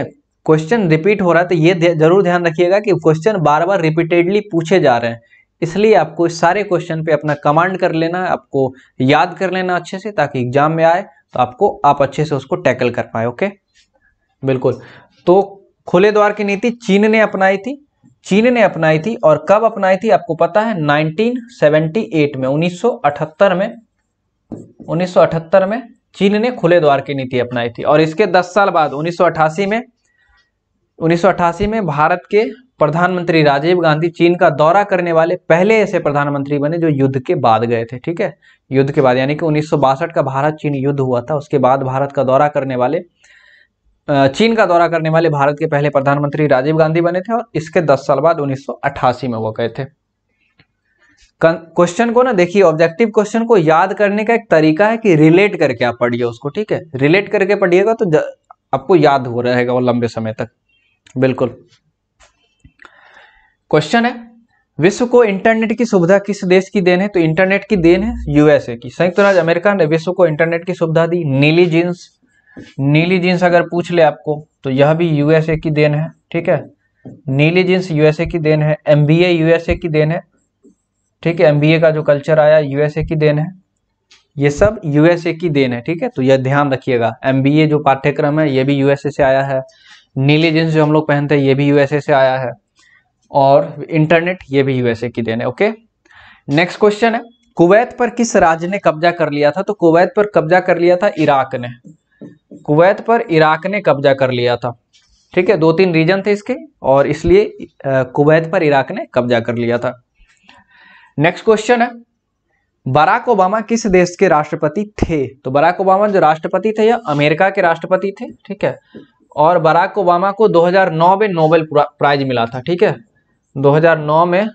Speaker 1: क्वेश्चन रिपीट हो रहा है तो ये जरूर ध्यान रखिएगा कि क्वेश्चन बार बार रिपीटेडली पूछे जा रहे हैं इसलिए आपको सारे क्वेश्चन पे अपना कमांड कर लेना है आपको याद कर लेना अच्छे से ताकि एग्जाम में आए तो आपको आप अच्छे से उसको टैकल कर पाए ओके बिल्कुल तो खुले द्वार की नीति चीन ने अपनाई थी चीन ने अपनाई थी और कब अपनाई थी आपको पता है 1978 में 1978 में 1978 में चीन ने खुले द्वार की नीति अपनाई थी और इसके 10 साल बाद 1988 में 1988 में भारत के प्रधानमंत्री राजीव गांधी चीन का दौरा करने वाले पहले ऐसे प्रधानमंत्री बने जो युद्ध के बाद गए थे ठीक है युद्ध के बाद यानी कि उन्नीस का भारत चीन युद्ध हुआ था उसके बाद भारत का दौरा करने वाले चीन का दौरा करने वाले भारत के पहले प्रधानमंत्री राजीव गांधी बने थे और इसके 10 साल बाद 1988 में वो गए थे क्वेश्चन को ना देखिए ऑब्जेक्टिव क्वेश्चन को याद करने का एक तरीका है कि रिलेट करके आप पढ़िए उसको ठीक है रिलेट करके पढ़िएगा तो आपको याद हो रहेगा वो लंबे समय तक बिल्कुल क्वेश्चन है विश्व को इंटरनेट की सुविधा किस देश की देन है तो इंटरनेट की देन है यूएसए की संयुक्त राज्य अमेरिका ने विश्व को इंटरनेट की सुविधा दी नीली जींस नीली जींस अगर पूछ ले आपको तो यह भी यूएसए की देन है ठीक है नीली जींस यूएसए की देन है एमबीए यूएसए की देन है ठीक है एमबीए का जो कल्चर आया यूएसए की देन है ये सब यूएसए की देन है ठीक है तो यह ध्यान रखिएगा एमबीए जो पाठ्यक्रम है यह भी यूएसए से आया है नीले जींस जो हम लोग पहनते हैं ये भी यूएसए से आया है और इंटरनेट ये भी यूएसए की देन है ओके नेक्स्ट क्वेश्चन है कुवैत पर किस राज्य ने कब्जा कर लिया था तो कुवैत पर कब्जा कर लिया था इराक ने कुवैत पर इराक ने कब्जा कर लिया था ठीक है दो तीन रीजन थे इसके और इसलिए कुवैत पर इराक ने कब्जा कर लिया था नेक्स्ट क्वेश्चन है बराक ओबामा किस देश के राष्ट्रपति थे तो बराक ओबामा जो राष्ट्रपति थे या अमेरिका के राष्ट्रपति थे ठीक है और बराक ओबामा को 2009 में नोबेल प्राइज मिला था ठीक है 2009 में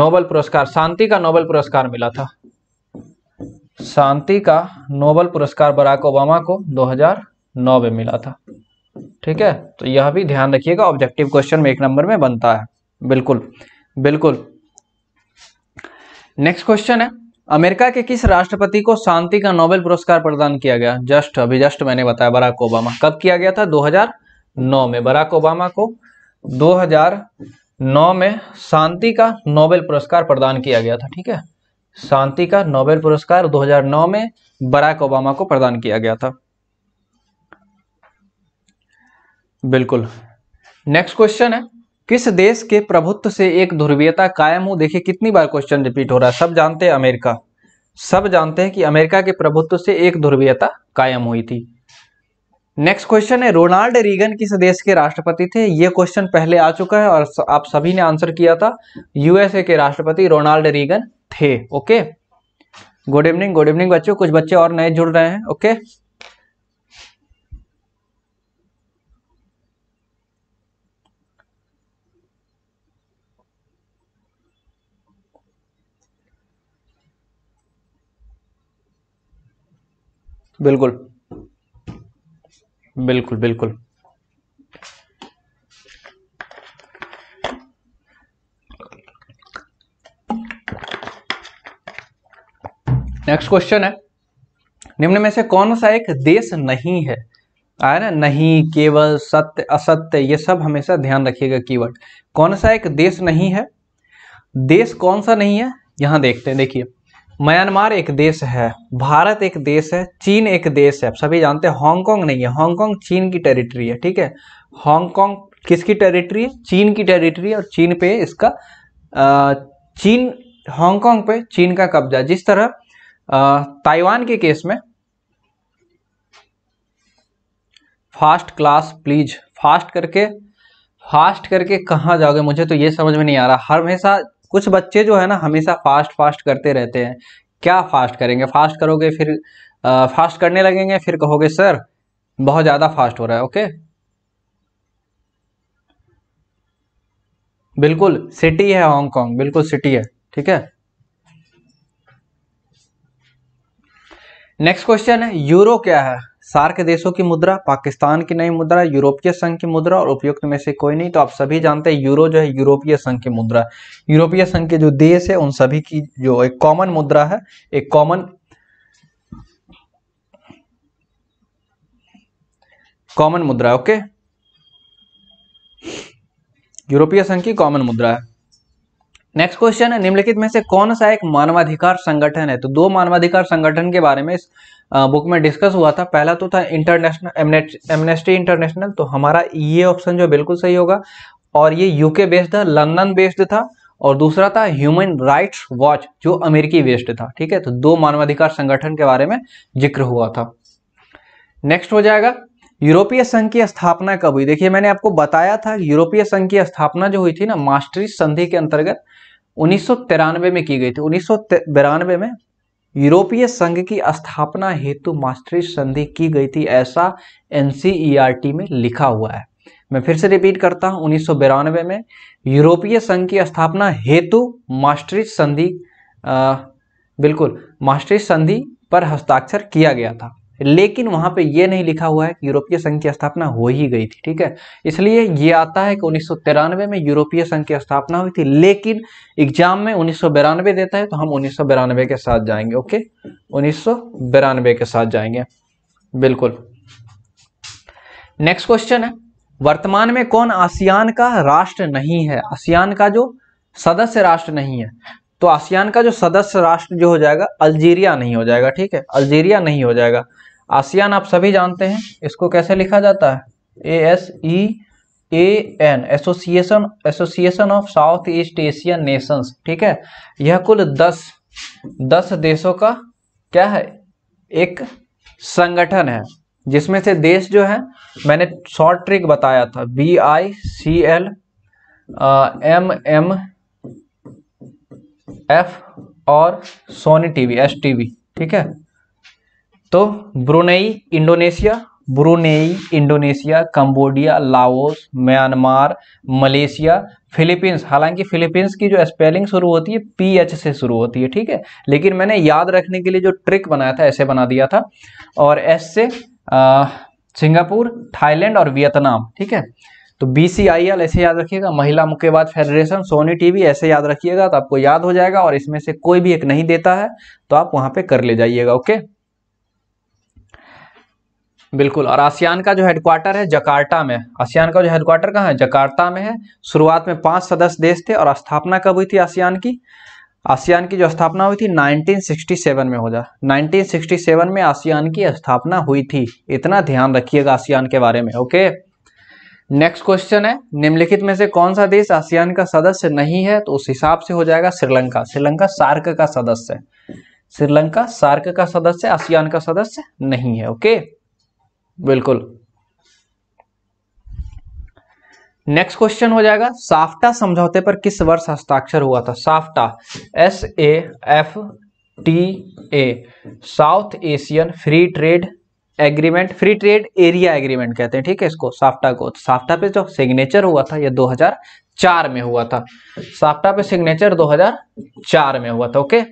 Speaker 1: नोबेल पुरस्कार शांति का नोबेल पुरस्कार मिला था शांति का नोबेल पुरस्कार बराक ओबामा को 2009 में मिला था ठीक है तो यह भी ध्यान रखिएगा ऑब्जेक्टिव क्वेश्चन में एक नंबर में बनता है बिल्कुल बिल्कुल नेक्स्ट क्वेश्चन है अमेरिका के किस राष्ट्रपति को शांति का नोबेल पुरस्कार प्रदान किया गया जस्ट अभी जस्ट मैंने बताया बराक ओबामा कब किया गया था 2009 में बराक ओबामा को 2009 में शांति का नोबेल पुरस्कार प्रदान किया गया था ठीक है शांति का नोबेल पुरस्कार 2009 में बराक ओबामा को प्रदान किया गया था बिल्कुल नेक्स्ट क्वेश्चन है किस देश के प्रभुत्व से एक ध्रुवीयता कायम हो देखिए कितनी बार क्वेश्चन रिपीट हो रहा है सब जानते हैं अमेरिका सब जानते हैं कि अमेरिका के प्रभुत्व से एक ध्रुवीयता कायम हुई थी नेक्स्ट क्वेश्चन है रोनाल्ड रीगन किस देश के राष्ट्रपति थे ये क्वेश्चन पहले आ चुका है और आप सभी ने आंसर किया था यूएसए के राष्ट्रपति रोनाल्ड रीगन थे okay good evening good evening बच्चों कुछ बच्चे और नए जुड़ रहे हैं ओके बिल्कुल बिल्कुल बिल्कुल नेक्स्ट क्वेश्चन है निम्न में से कौन सा एक देश नहीं है आया ना नहीं केवल सत्य असत्य ये सब हमेशा ध्यान रखिएगा कीवर्ड कौन सा एक देश नहीं है देश कौन सा नहीं है यहां देखते हैं देखिए म्यांमार एक देश है भारत एक देश है चीन एक देश है सभी जानते हैं हांगकांग नहीं है हांगकांग चीन की टेरिटरी है ठीक है हांगकांग किसकी टेरिटरी है चीन की टेरिटरी और चीन पे इसका चीन हांगकांग पे चीन का कब्जा जिस तरह ताइवान के केस में फास्ट क्लास प्लीज फास्ट करके फास्ट करके कहाँ जाओगे मुझे तो ये समझ में नहीं आ रहा हर हमेशा कुछ बच्चे जो है ना हमेशा फास्ट फास्ट करते रहते हैं क्या फास्ट करेंगे फास्ट करोगे फिर आ, फास्ट करने लगेंगे फिर कहोगे सर बहुत ज़्यादा फास्ट हो रहा है ओके बिल्कुल सिटी है हांगकांग बिल्कुल सिटी है ठीक है नेक्स्ट क्वेश्चन है यूरो क्या है सार्क देशों की मुद्रा पाकिस्तान की नई मुद्रा यूरोपीय संघ की मुद्रा और उपयुक्त में से कोई नहीं तो आप सभी जानते हैं यूरो जो है यूरोपीय संघ की मुद्रा यूरोपीय संघ के जो देश है उन सभी की जो एक कॉमन मुद्रा है एक कॉमन कॉमन मुद्रा ओके यूरोपीय संघ की कॉमन मुद्रा है नेक्स्ट क्वेश्चन है निम्नलिखित में से कौन सा एक मानवाधिकार संगठन है तो दो मानवाधिकार संगठन के बारे में बुक में डिस्कस हुआ था पहला तो था इंटरनेशनल एमनेस्टी इंटरनेशनल तो हमारा ये ऑप्शन जो बिल्कुल सही होगा और ये यूके बेस्ड था लंदन बेस्ड था और दूसरा था ह्यूमन राइट्स वॉच जो अमेरिकी बेस्ड था ठीक है तो दो मानवाधिकार संगठन के बारे में जिक्र हुआ था नेक्स्ट हो जाएगा यूरोपीय संघ की स्थापना कब हुई देखिए मैंने आपको बताया था यूरोपीय संघ की स्थापना जो हुई थी ना मास्टरी संधि के अंतर्गत उन्नीस में की गई थी उन्नीस में यूरोपीय संघ की स्थापना हेतु मास्टरी संधि की गई थी ऐसा एन e में लिखा हुआ है मैं फिर से रिपीट करता हूं उन्नीस में यूरोपीय संघ की स्थापना हेतु मास्टरी संधि बिल्कुल मास्टरी संधि पर हस्ताक्षर किया गया था लेकिन वहां पे ये नहीं लिखा हुआ है कि यूरोपीय संघ की स्थापना हो ही गई थी ठीक है इसलिए ये आता है कि उन्नीस में यूरोपीय संघ की स्थापना हुई थी लेकिन एग्जाम में उन्नीस देता है तो हम उन्नीस के साथ जाएंगे ओके उन्नीस के साथ जाएंगे बिल्कुल नेक्स्ट क्वेश्चन है वर्तमान में कौन आसियान का राष्ट्र नहीं है आसियान का जो सदस्य राष्ट्र नहीं है तो आसियान का जो सदस्य राष्ट्र जो हो जाएगा अल्जीरिया नहीं हो जाएगा ठीक है अल्जीरिया नहीं हो जाएगा आसियान आप सभी जानते हैं इसको कैसे लिखा जाता है A S E A N association association of South East Asian nations ठीक है यह कुल दस दस देशों का क्या है एक संगठन है जिसमें से देश जो है मैंने शॉर्ट ट्रिक बताया था B I C L M M F और सोनी टीवी एस टीवी ठीक है तो Brunei Indonesia Brunei Indonesia Cambodia Laos Myanmar Malaysia Philippines हालांकि फिलीपींस की जो स्पेलिंग शुरू होती है पी एच से शुरू होती है ठीक है लेकिन मैंने याद रखने के लिए जो ट्रिक बनाया था ऐसे बना दिया था और एस से सिंगापुर थाईलैंड और वियतनाम ठीक है तो बी सी आई एल ऐसे याद रखिएगा महिला मुक्केबाज फेडरेशन सोनी टीवी ऐसे याद रखिएगा तो आपको याद हो जाएगा और इसमें से कोई भी एक नहीं देता है तो आप वहाँ पे कर ले जाइएगा ओके बिल्कुल और आसियान का जो हेडक्वार्टर है जकार्ता में आसियान का जो हेडक्वार्टर कहाँ है जकार्ता में है शुरुआत में पांच सदस्य देश थे और स्थापना कब हुई थी आसियान की आसियान की जो स्थापना हुई थी 1967 में हो जा 1967 में आसियान की स्थापना हुई थी इतना ध्यान रखिएगा आसियान के बारे में ओके नेक्स्ट क्वेश्चन है निम्नलिखित में से कौन सा देश आसियान का सदस्य नहीं है तो उस हिसाब से हो जाएगा श्रीलंका श्रीलंका सार्क का सदस्य है श्रीलंका सार्क का सदस्य आसियान का सदस्य नहीं है ओके okay? बिल्कुल नेक्स्ट क्वेश्चन हो जाएगा साफ्टा समझौते पर किस वर्ष हस्ताक्षर हुआ था SAFTA S A F T A South Asian free trade agreement free trade area agreement कहते हैं ठीक है इसको साफ्टा को तो साफ्टा पे जो सिग्नेचर हुआ था यह 2004 में हुआ था साफ्टा पे सिग्नेचर 2004 में हुआ था ओके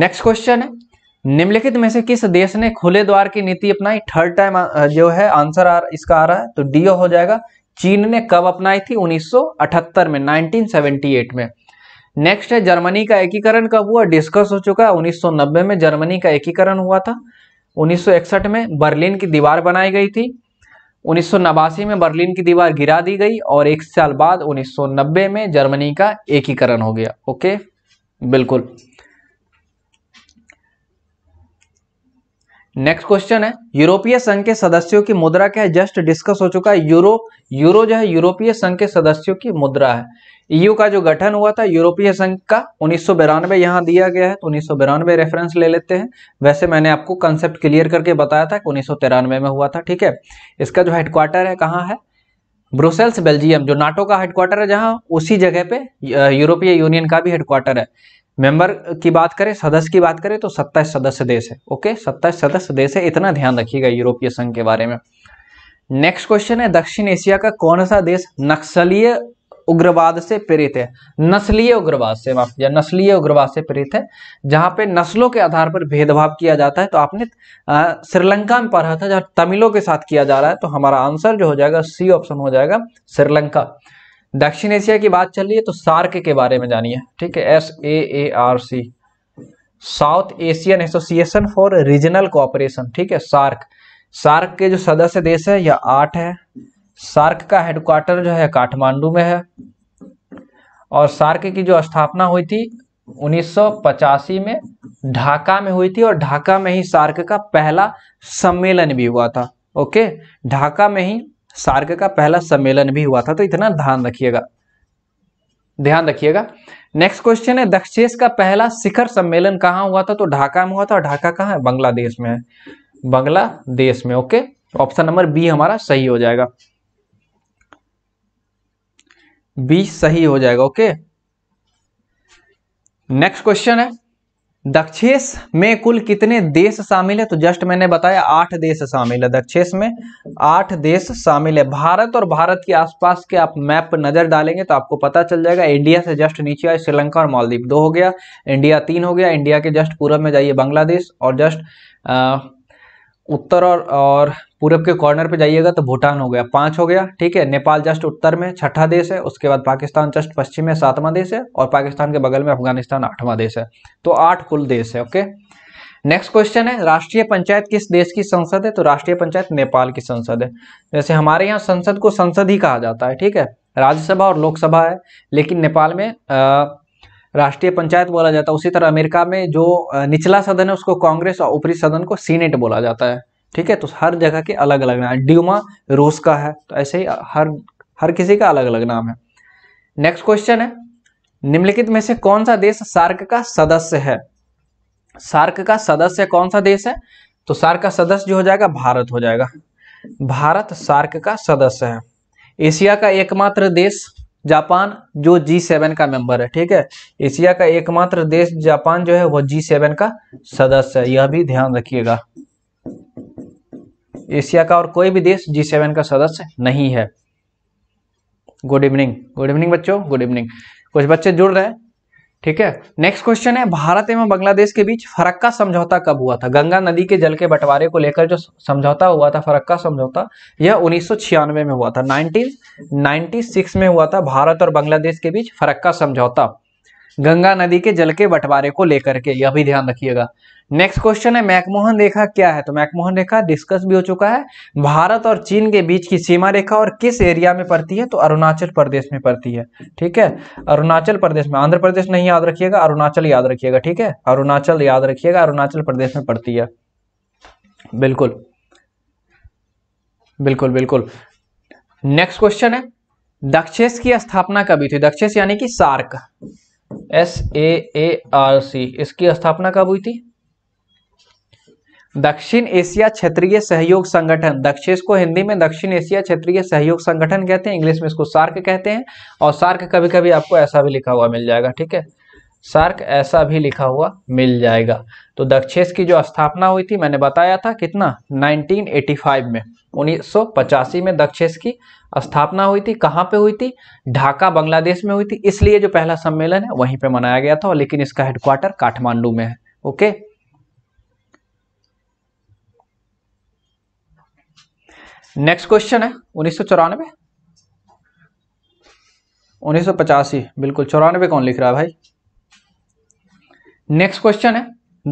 Speaker 1: नेक्स्ट क्वेश्चन है निम्नलिखित में से किस देश ने खुले द्वार की नीति अपनाई थर्ड टाइम uh, जो है आंसर आ, इसका आ रहा है तो डी हो जाएगा चीन ने कब अपनाई थी 1978 में 1978 में नेक्स्ट है जर्मनी का एकीकरण कब हुआ डिस्कस हो चुका है 1990 में जर्मनी का एकीकरण हुआ था 1961 में बर्लिन की दीवार बनाई गई थी उन्नीस में बर्लिन की दीवार गिरा दी गई और एक साल बाद उन्नीस में जर्मनी का एकीकरण हो गया ओके बिल्कुल नेक्स्ट क्वेश्चन है यूरोपीय संघ के सदस्यों की मुद्रा क्या है जस्ट डिस्कस हो चुका है यूरो यूरो जो है यूरोपीय संघ के सदस्यों की मुद्रा है ईयू e का जो गठन हुआ था यूरोपीय संघ का उन्नीस सौ यहाँ दिया गया है तो उन्नीस सौ रेफरेंस ले लेते हैं वैसे मैंने आपको कंसेप्ट क्लियर करके बताया था कि उन्नीस में हुआ था ठीक है इसका जो हेडक्वार्टर है कहाँ है ब्रुसेल्स बेल्जियम जो नाटो का हेडक्वार्टर है जहाँ उसी जगह पे यूरोपीय यूनियन का भी हेडक्वार्टर है मेंबर की बात करें सदस्य की बात करें तो सत्ताईस सदस्य देश है ओके सत्ताईस सदस्य देश है इतना ध्यान रखिएगा यूरोपीय संघ के बारे में नेक्स्ट क्वेश्चन है दक्षिण एशिया का कौन सा देश नक्सलीय उग्रवाद से पीड़ित है नस्लीय उग्रवाद से माफ या नस्लीय उग्रवाद से प्रेरित है जहां पे नस्लों के आधार पर भेदभाव किया जाता है तो आपने श्रीलंका में पढ़ा था जहां तमिलों के साथ किया जा रहा है तो हमारा आंसर जो हो जाएगा सी ऑप्शन हो जाएगा श्रीलंका दक्षिण एशिया की बात चल रही है तो सार्क के बारे में जानिए ठीक है S A A R C South Asian association for regional cooperation ठीक है सार्क सार्क के जो सदस्य देश है यह आठ है सार्क का हेडक्वार्टर जो है काठमांडू में है और सार्क की जो स्थापना हुई थी उन्नीस में ढाका में हुई थी और ढाका में ही सार्क का पहला सम्मेलन भी हुआ था ओके ढाका में ही सार्क का पहला सम्मेलन भी हुआ था तो इतना ध्यान रखिएगा ध्यान रखिएगा नेक्स्ट क्वेश्चन है दक्षेस का पहला शिखर सम्मेलन कहाँ हुआ था तो ढाका में हुआ था और ढाका कहाँ है बांग्लादेश में है बांग्लादेश में ओके ऑप्शन नंबर बी हमारा सही हो जाएगा बी सही हो जाएगा ओके नेक्स्ट क्वेश्चन है दक्षेस में कुल कितने देश शामिल है तो जस्ट मैंने बताया आठ देश शामिल है दक्षेस में आठ देश शामिल है भारत और भारत के आसपास के आप मैप नजर डालेंगे तो आपको पता चल जाएगा इंडिया से जस्ट नीचे आए श्रीलंका और मालदीव दो हो गया इंडिया तीन हो गया इंडिया के जस्ट पूर्व में जाइए बांग्लादेश और जस्ट आ, उत्तर और, और पूरब के कॉर्नर पे जाइएगा तो भूटान हो गया पांच हो गया ठीक है नेपाल जस्ट उत्तर में छठा देश है उसके बाद पाकिस्तान जस्ट पश्चिम में सातवां देश है और पाकिस्तान के बगल में अफगानिस्तान आठवां देश है तो आठ कुल देश है ओके नेक्स्ट क्वेश्चन है राष्ट्रीय पंचायत किस देश की संसद है तो राष्ट्रीय पंचायत नेपाल की संसद है जैसे हमारे यहाँ संसद को संसद ही कहा जाता है ठीक है राज्यसभा और लोकसभा है लेकिन नेपाल में राष्ट्रीय पंचायत बोला जाता है उसी तरह अमेरिका में जो निचला सदन है उसको कांग्रेस और ऊपरी सदन को सीनेट बोला जाता है ठीक है तो हर जगह के अलग अलग नाम है ड्यूमा रूस का है तो ऐसे ही हर हर किसी का अलग अलग नाम है नेक्स्ट क्वेश्चन है निम्नलिखित में से कौन सा देश सार्क का सदस्य है सार्क का सदस्य कौन सा देश है तो सार्क का सदस्य जो हो जाएगा भारत हो जाएगा भारत सार्क का सदस्य है एशिया का एकमात्र देश जापान जो जी सेवन का मेंबर है ठीक है एशिया का एकमात्र देश जापान जो है वो जी सेवन का सदस्य है यह भी ध्यान रखिएगा एशिया का और कोई भी देश जी सेवन का सदस्य नहीं है गुड इवनिंग गुड इवनिंग बच्चों गुड इवनिंग कुछ बच्चे जुड़ रहे हैं ठीक है नेक्स्ट क्वेश्चन है भारत एवं बांग्लादेश के बीच फरक्का समझौता कब हुआ था गंगा नदी के जल के बंटवारे को लेकर जो समझौता हुआ था फरक्का समझौता यह उन्नीस में हुआ था नाइनटीन में हुआ था भारत और बांग्लादेश के बीच फरक्का समझौता गंगा नदी के जल के बंटवारे को लेकर के यह भी ध्यान रखिएगा नेक्स्ट क्वेश्चन है मैकमोहन रेखा क्या है तो मैकमोहन रेखा डिस्कस भी हो चुका है भारत और चीन के बीच की सीमा रेखा और किस एरिया में पड़ती है तो अरुणाचल प्रदेश में पड़ती है ठीक है अरुणाचल प्रदेश में आंध्र प्रदेश नहीं याद रखिएगा अरुणाचल याद रखिएगा ठीक है अरुणाचल याद रखिएगा अरुणाचल प्रदेश में पड़ती है बिल्कुल बिल्कुल बिल्कुल नेक्स्ट क्वेश्चन है दक्षेस की स्थापना कभी थी दक्षेस यानी कि SAARC S A A R C इसकी स्थापना कब हुई थी दक्षिण एशिया क्षेत्रीय सहयोग संगठन दक्षिण को हिंदी में दक्षिण एशिया क्षेत्रीय सहयोग संगठन कहते हैं इंग्लिश में इसको सार्क कहते हैं और सार्क कभी कभी आपको ऐसा भी लिखा हुआ मिल जाएगा ठीक है सार्क ऐसा भी लिखा हुआ मिल जाएगा तो दक्षेस की जो स्थापना हुई थी मैंने बताया था कितना 1985 में उन्नीस में दक्षेस की स्थापना हुई थी कहाँ पे हुई थी ढाका बांग्लादेश में हुई थी इसलिए जो पहला सम्मेलन है वहीं पे मनाया गया था लेकिन इसका हेडक्वार्टर काठमांडू में है ओके नेक्स्ट क्वेश्चन है उन्नीस सौ चौरानवे उन्नीस सौ पचासी बिल्कुल चौरानवे कौन लिख रहा है भाई नेक्स्ट क्वेश्चन है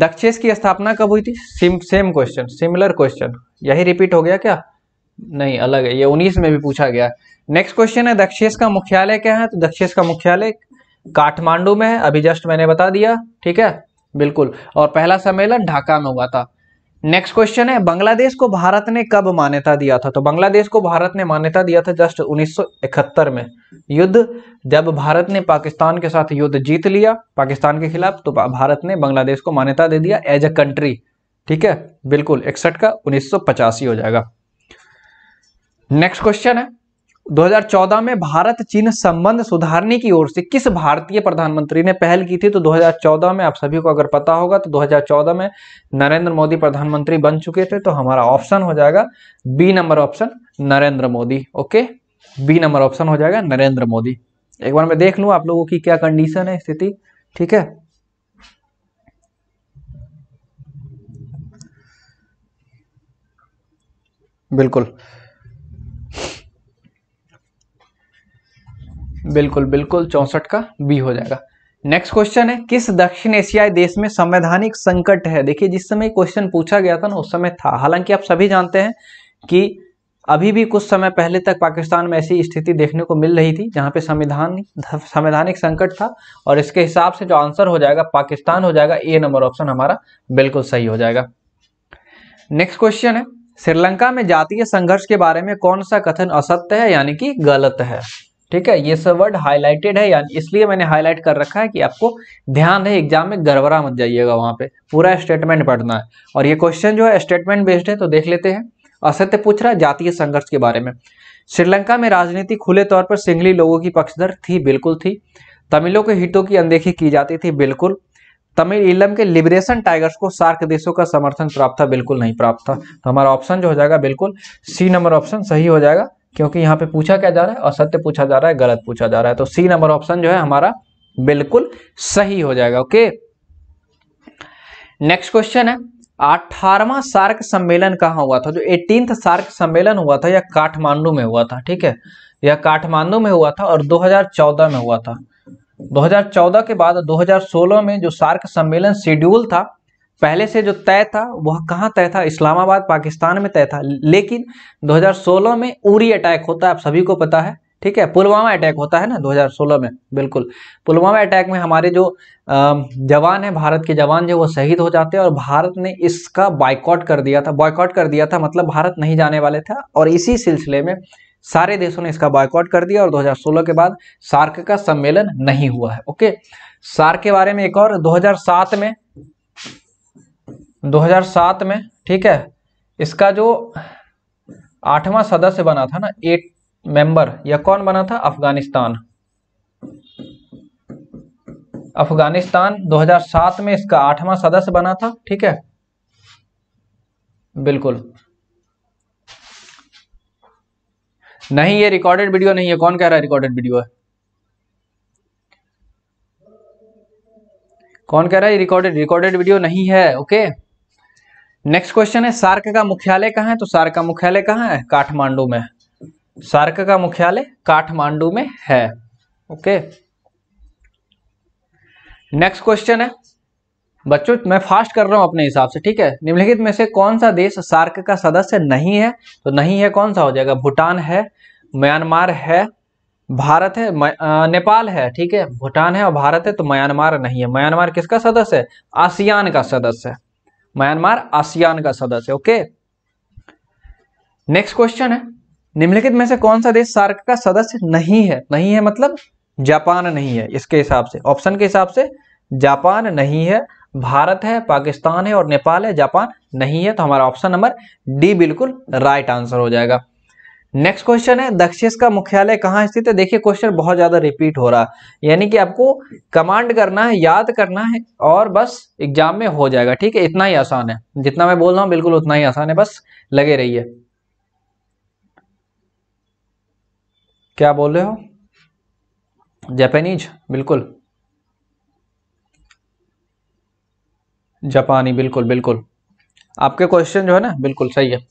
Speaker 1: दक्षेस की स्थापना कब हुई थी सिम सेम क्वेश्चन सिमिलर क्वेश्चन यही रिपीट हो गया क्या नहीं अलग है ये उन्नीस में भी पूछा गया नेक्स्ट क्वेश्चन है दक्षेस का मुख्यालय क्या है तो दक्षेस का मुख्यालय काठमांडू में है अभी जस्ट मैंने बता दिया ठीक है बिल्कुल और पहला सम्मेलन ढाका में हुआ था नेक्स्ट क्वेश्चन है बांग्लादेश को भारत ने कब मान्यता दिया था तो बांग्लादेश को भारत ने मान्यता दिया था जस्ट 1971 में युद्ध जब भारत ने पाकिस्तान के साथ युद्ध जीत लिया पाकिस्तान के खिलाफ तो भारत ने बांग्लादेश को मान्यता दे दिया एज अ कंट्री ठीक है बिल्कुल इकसठ का उन्नीस हो जाएगा नेक्स्ट क्वेश्चन है 2014 में भारत चीन संबंध सुधारने की ओर से किस भारतीय प्रधानमंत्री ने पहल की थी तो 2014 में आप सभी को अगर पता होगा तो 2014 में नरेंद्र मोदी प्रधानमंत्री बन चुके थे तो हमारा ऑप्शन हो जाएगा B number option Narendra Modi okay B number option हो जाएगा नरेंद्र मोदी एक बार मैं देख लू आप लोगों की क्या कंडीशन है स्थिति ठीक है बिल्कुल बिल्कुल बिल्कुल चौसठ का बी हो जाएगा नेक्स्ट क्वेश्चन है किस दक्षिण एशियाई देश में संवैधानिक संकट है देखिए जिस समय क्वेश्चन पूछा गया था ना उस समय था हालांकि आप सभी जानते हैं कि अभी भी कुछ समय पहले तक पाकिस्तान में ऐसी स्थिति देखने को मिल रही थी जहां पे संविधान संवैधानिक संकट था और इसके हिसाब से जो आंसर हो जाएगा पाकिस्तान हो जाएगा ए नंबर ऑप्शन हमारा बिल्कुल सही हो जाएगा नेक्स्ट क्वेश्चन है श्रीलंका में जातीय संघर्ष के बारे में कौन सा कथन असत्य है यानी कि गलत है ठीक है ये सब वर्ड हाईलाइटेड है यानी इसलिए मैंने हाईलाइट कर रखा है कि आपको ध्यान रहे एग्जाम में गड़बड़ा मत जाइएगा वहां पे पूरा स्टेटमेंट पढ़ना है और ये क्वेश्चन जो है स्टेटमेंट बेस्ड है तो देख लेते हैं असत्य पूछ रहा है जातीय संघर्ष के बारे में श्रीलंका में राजनीति खुले तौर पर सिंगली लोगों की पक्षधर थी बिल्कुल थी तमिलों के हितों की अनदेखी की जाती थी बिल्कुल तमिल इलम के लिबरेशन टाइगर्स को सार्क देशों का समर्थन प्राप्त था बिल्कुल नहीं प्राप्त था तो हमारा ऑप्शन जो हो जाएगा बिल्कुल सी नंबर ऑप्शन सही हो जाएगा क्योंकि यहाँ पे पूछा क्या जा रहा है असत्य पूछा जा रहा है गलत पूछा जा रहा है तो सी नंबर ऑप्शन जो है हमारा बिल्कुल सही हो जाएगा ओके नेक्स्ट क्वेश्चन है अठारवा सार्क सम्मेलन कहा हुआ था जो एटीन सार्क सम्मेलन हुआ था यह काठमांडू में हुआ था ठीक है यह काठमांडू में हुआ था और 2014 में हुआ था 2014 के बाद 2016 में जो सार्क सम्मेलन शेड्यूल था पहले से जो तय था वह कहाँ तय था इस्लामाबाद पाकिस्तान में तय था लेकिन 2016 में उरी अटैक होता है आप सभी को पता है ठीक है पुलवामा अटैक होता है ना 2016 में बिल्कुल पुलवामा अटैक में हमारे जो जवान है भारत के जवान जो वो शहीद हो जाते हैं और भारत ने इसका बॉयकॉट कर दिया था बॉयकॉट कर दिया था मतलब भारत नहीं जाने वाले था और इसी सिलसिले में सारे देशों ने इसका बॉयकॉट कर दिया और 2016 के बाद सार्क का सम्मेलन नहीं हुआ है ओके सार्क के बारे में एक और 2007 में 2007 में ठीक है इसका जो आठवां सदस्य बना था ना एट मेंबर यह कौन बना था अफगानिस्तान अफगानिस्तान 2007 में इसका आठवां सदस्य बना था ठीक है बिल्कुल नहीं ये रिकॉर्डेड वीडियो नहीं है कौन कह रहा है रिकॉर्डेड वीडियो है कौन कह रहा है रिकॉर्डेड रिकॉर्डेड वीडियो नहीं है ओके okay? नेक्स्ट क्वेश्चन है सार्क का मुख्यालय कहाँ है तो सार्क का मुख्यालय कहाँ है काठमांडू में सार्क का मुख्यालय काठमांडू में है ओके नेक्स्ट क्वेश्चन है बच्चों मैं फास्ट कर रहा हूं अपने हिसाब से ठीक है निम्नलिखित में से कौन सा देश सार्क का सदस्य नहीं है तो नहीं है कौन सा हो जाएगा भूटान है म्यांमार है भारत है नेपाल है ठीक है भूटान है और भारत है तो म्यांमार नहीं है म्यांमार किसका सदस्य है आसियान का सदस्य है म्यांमार आसियान का सदस्य ओके नेक्स्ट क्वेश्चन है निम्नलिखित में से कौन सा देश सार्क का सदस्य नहीं है नहीं है मतलब जापान नहीं है इसके हिसाब से ऑप्शन के हिसाब से जापान नहीं है भारत है पाकिस्तान है और नेपाल है जापान नहीं है तो हमारा ऑप्शन नंबर डी बिल्कुल राइट आंसर हो जाएगा नेक्स्ट क्वेश्चन है दक्षेस का मुख्यालय कहाँ स्थित है देखिए क्वेश्चन बहुत ज्यादा रिपीट हो रहा है यानी कि आपको कमांड करना है याद करना है और बस एग्जाम में हो जाएगा ठीक है इतना ही आसान है जितना मैं बोल रहा हूँ बिल्कुल उतना ही आसान है बस लगे रहिए क्या बोल रहे हो जापानीज बिल्कुल जापानी बिल्कुल बिल्कुल आपके क्वेश्चन जो है ना बिल्कुल सही है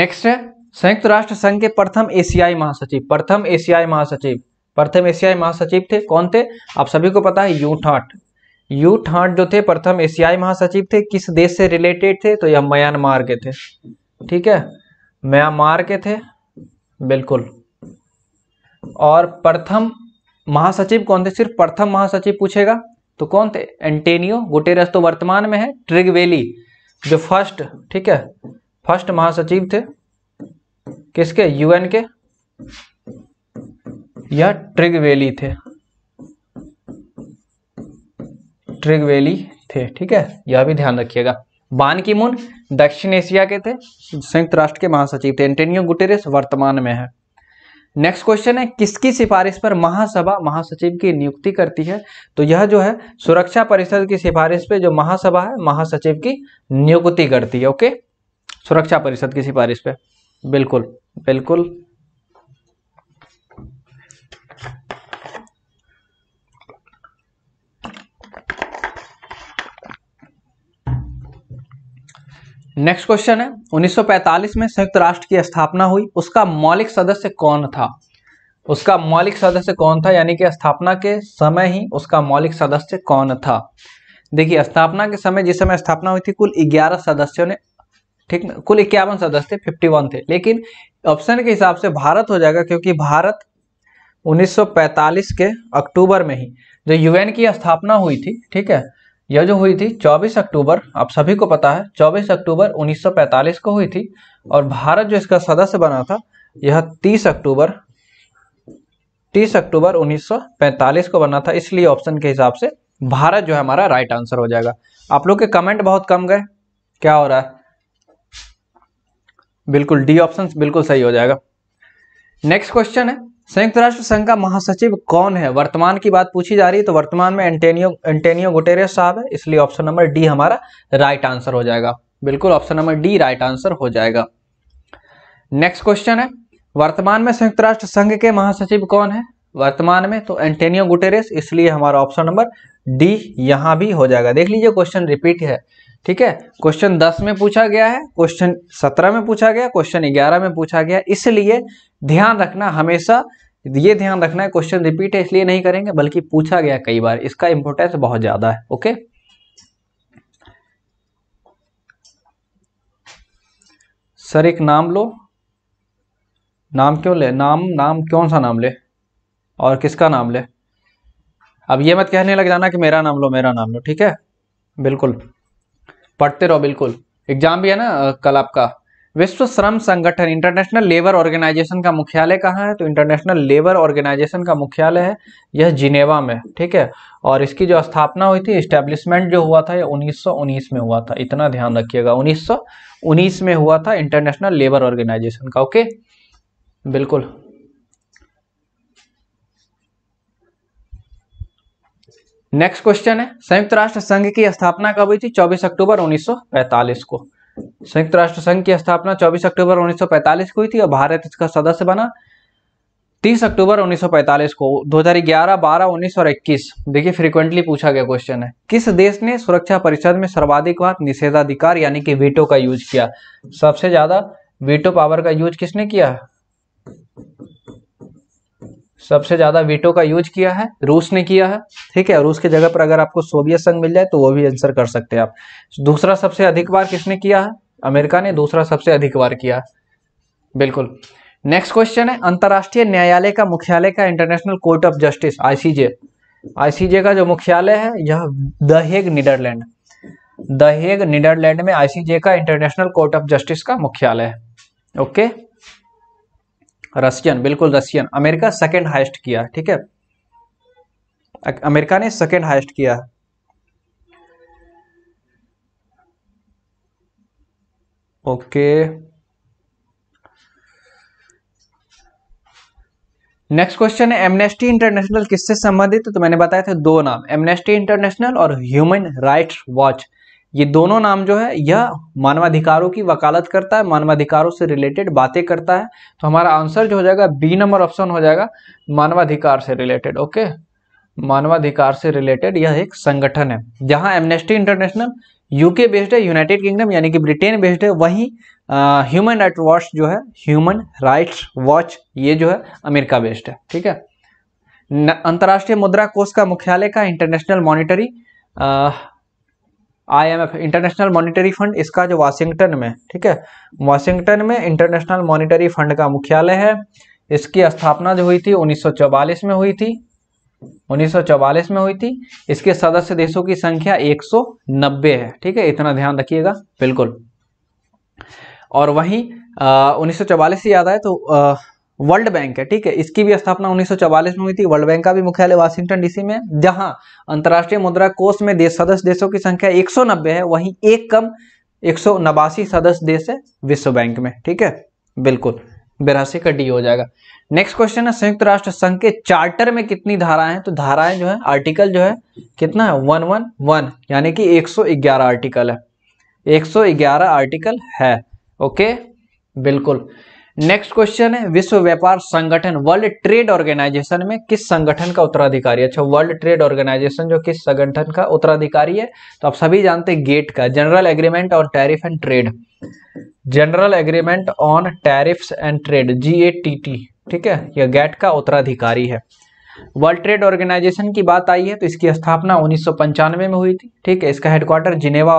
Speaker 1: नेक्स्ट है संयुक्त राष्ट्र संघ के प्रथम एशियाई महासचिव प्रथम एशियाई महासचिव प्रथम एशियाई महासचिव थे कौन थे आप सभी को पता है यू ठाट यू ठाट जो थे प्रथम एशियाई महासचिव थे किस देश से रिलेटेड थे तो यह म्यांमार के थे ठीक है म्यांमार के थे बिल्कुल और प्रथम महासचिव कौन थे सिर्फ प्रथम महासचिव पूछेगा तो कौन थे एंटेनियो गुटेरस तो वर्तमान में है ट्रिगवेली जो फर्स्ट ठीक है फर्स्ट महासचिव थे किसके यूएन के या ट्रिगवेली थे ट्रिगवेली थे ठीक है यह भी ध्यान रखिएगा बान की मुन दक्षिण एशिया के थे संयुक्त राष्ट्र के महासचिव थे एंटेनियो गुटेरेस वर्तमान में है नेक्स्ट क्वेश्चन है किसकी सिफारिश पर महासभा महासचिव की नियुक्ति करती है तो यह जो है सुरक्षा परिषद की सिफारिश पे जो महासभा है महासचिव की नियुक्ति करती है ओके सुरक्षा परिषद की सिफारिश पे बिल्कुल बिल्कुल नेक्स्ट क्वेश्चन है 1945 में संयुक्त राष्ट्र की स्थापना हुई उसका मौलिक सदस्य कौन था उसका मौलिक सदस्य कौन था यानी कि स्थापना के समय ही उसका मौलिक सदस्य कौन था देखिए स्थापना के समय जिस समय स्थापना हुई थी कुल 11 सदस्यों ने ठीक ना कुल इक्यावन सदस्य थे फिफ्टी वन थे लेकिन ऑप्शन के हिसाब से भारत हो जाएगा क्योंकि भारत 1945 के अक्टूबर में ही जो यूएन की स्थापना हुई थी ठीक है यह जो हुई थी 24 अक्टूबर आप सभी को पता है 24 अक्टूबर 1945 को हुई थी और भारत जो इसका सदस्य बना था यह 30 अक्टूबर 30 अक्टूबर 1945 को बना था इसलिए ऑप्शन के हिसाब से भारत जो है हमारा राइट आंसर हो जाएगा आप लोग के कमेंट बहुत कम गए क्या हो रहा है बिल्कुल डी ऑप्शन बिल्कुल सही हो जाएगा नेक्स्ट क्वेश्चन है संयुक्त राष्ट्र संघ का महासचिव कौन है वर्तमान की बात पूछी जा रही है तो वर्तमान में एंटेनियो एंटेनियो गुटेरियस साहब है इसलिए ऑप्शन नंबर डी हमारा राइट आंसर हो जाएगा बिल्कुल option number D right answer हो जाएगा नेक्स्ट क्वेश्चन है वर्तमान में संयुक्त राष्ट्र संघ के महासचिव कौन है वर्तमान में तो एंटेनियो गुटेरियस इसलिए हमारा ऑप्शन नंबर डी यहां भी हो जाएगा देख लीजिए क्वेश्चन रिपीट है ठीक है क्वेश्चन दस में पूछा गया है क्वेश्चन सत्रह में पूछा गया क्वेश्चन ग्यारह में पूछा गया इसलिए ध्यान रखना हमेशा ये ध्यान रखना है क्वेश्चन रिपीट है इसलिए नहीं करेंगे बल्कि पूछा गया कई बार इसका इंपोर्टेंस बहुत ज्यादा है ओके सर एक नाम लो नाम क्यों ले नाम नाम कौन सा नाम ले और किसका नाम ले अब ये मत कहने लग जाना कि मेरा नाम लो मेरा नाम लो ठीक है बिल्कुल पढ़ते रहो बिल्कुल एग्जाम भी है ना कल आपका विश्व श्रम संगठन इंटरनेशनल लेबर ऑर्गेनाइजेशन का मुख्यालय कहाँ है तो इंटरनेशनल लेबर ऑर्गेनाइजेशन का मुख्यालय है यह जिनेवा में ठीक है और इसकी जो स्थापना हुई थी इस्टेब्लिशमेंट जो हुआ था यह 1919 में हुआ था इतना ध्यान रखिएगा 1919 में हुआ था इंटरनेशनल लेबर ऑर्गेनाइजेशन का ओके बिल्कुल नेक्स्ट क्वेश्चन है संयुक्त राष्ट्र संघ की स्थापना कब हुई थी 24 अक्टूबर 1945 को संयुक्त राष्ट्र संघ की स्थापना 24 अक्टूबर 1945 को हुई थी और भारत इसका सदस्य बना 30 अक्टूबर 1945 को 2011, 12, 19 और 21 देखिए फ्रीक्वेंटली पूछा गया क्वेश्चन है किस देश ने सुरक्षा परिषद में सर्वाधिक बार निषेधाधिकार यानी कि वीटो का यूज किया सबसे ज्यादा वीटो पावर का यूज किसने किया सबसे ज्यादा वीटो का यूज किया है रूस ने किया है ठीक है रूस की जगह पर अगर आपको सोवियत संघ मिल जाए तो वो भी आंसर कर सकते हैं आप दूसरा सबसे अधिक बार किसने किया है अमेरिका ने दूसरा सबसे अधिक बार किया बिल्कुल नेक्स्ट क्वेश्चन है अंतर्राष्ट्रीय न्यायालय का मुख्यालय का International Court of Justice ICJ ICJ का जो मुख्यालय है यह the Hague Netherlands the Hague Netherlands में आईसीजे का इंटरनेशनल कोर्ट ऑफ जस्टिस का मुख्यालय है ओके okay? रशियन बिल्कुल रशियन अमेरिका सेकेंड हाइस्ट किया ठीक है अमेरिका ने सेकेंड हाइस्ट किया ओके नेक्स्ट क्वेश्चन है एमनेस्टी इंटरनेशनल किससे संबंधित तो मैंने बताया था दो नाम एमनेस्टी इंटरनेशनल और ह्यूमन राइट्स वॉच ये दोनों नाम जो है यह मानवाधिकारों की वकालत करता है मानवाधिकारों से रिलेटेड बातें करता है तो हमारा आंसर जो हो जाएगा बी नंबर ऑप्शन हो जाएगा मानवाधिकार से रिलेटेड ओके मानवाधिकार से रिलेटेड यह एक संगठन है जहां एमनेस्टी इंटरनेशनल यूके बेस्ड है यूनाइटेड किंगडम यानी कि ब्रिटेन बेस्ड है वहीं ह्यूमन राइट वॉच जो है ह्यूमन राइट्स वॉच ये जो है अमेरिका बेस्ड है ठीक है अंतर्राष्ट्रीय मुद्रा कोष का मुख्यालय का International Monetary IMF International Monetary Fund इसका जो वाशिंगटन में ठीक है वाशिंगटन में इंटरनेशनल मॉनिटरी फंड का मुख्यालय है इसकी स्थापना जो हुई थी 1944 में हुई थी 1944 में हुई थी इसके सदस्य देशों की संख्या 190 है ठीक है इतना ध्यान रखिएगा बिल्कुल और वहीं उन्नीस सौ याद आए तो वर्ल्ड बैंक है ठीक है इसकी भी स्थापना 1944 में हुई थी वर्ल्ड बैंक का भी मुख्यालय वाशिंगटन डीसी में जहां अंतर्राष्ट्रीय मुद्रा कोष में देश सदस्य देशों की संख्या 190 है वहीं एक कम एक सदस्य देश है विश्व बैंक में ठीक है बिल्कुल बेरासी का डी हो जाएगा नेक्स्ट क्वेश्चन है संयुक्त राष्ट्र संघ के चार्टर में कितनी धाराएं हैं तो धाराएं जो है आर्टिकल जो है कितना है वन वन वन यानी कि 111 आर्टिकल है 111 आर्टिकल है ओके बिल्कुल नेक्स्ट क्वेश्चन है विश्व व्यापार संगठन वर्ल्ड ट्रेड ऑर्गेनाइजेशन में किस संगठन का उत्तराधिकारी अच्छा वर्ल्ड ट्रेड ऑर्गेनाइजेशन जो किस संगठन का उत्तराधिकारी है तो आप सभी जानते हैं गेट का जनरल एग्रीमेंट और tariff and trade general agreement on tariffs and trade G A T T ठीक है यह गेट का उत्तराधिकारी है वर्ल्ड ट्रेड ऑर्गेनाइजेशन की बात आई है तो इसकी स्थापना उन्नीस में हुई थी ठीक है इसका हेडक्वार्टर जिनेवा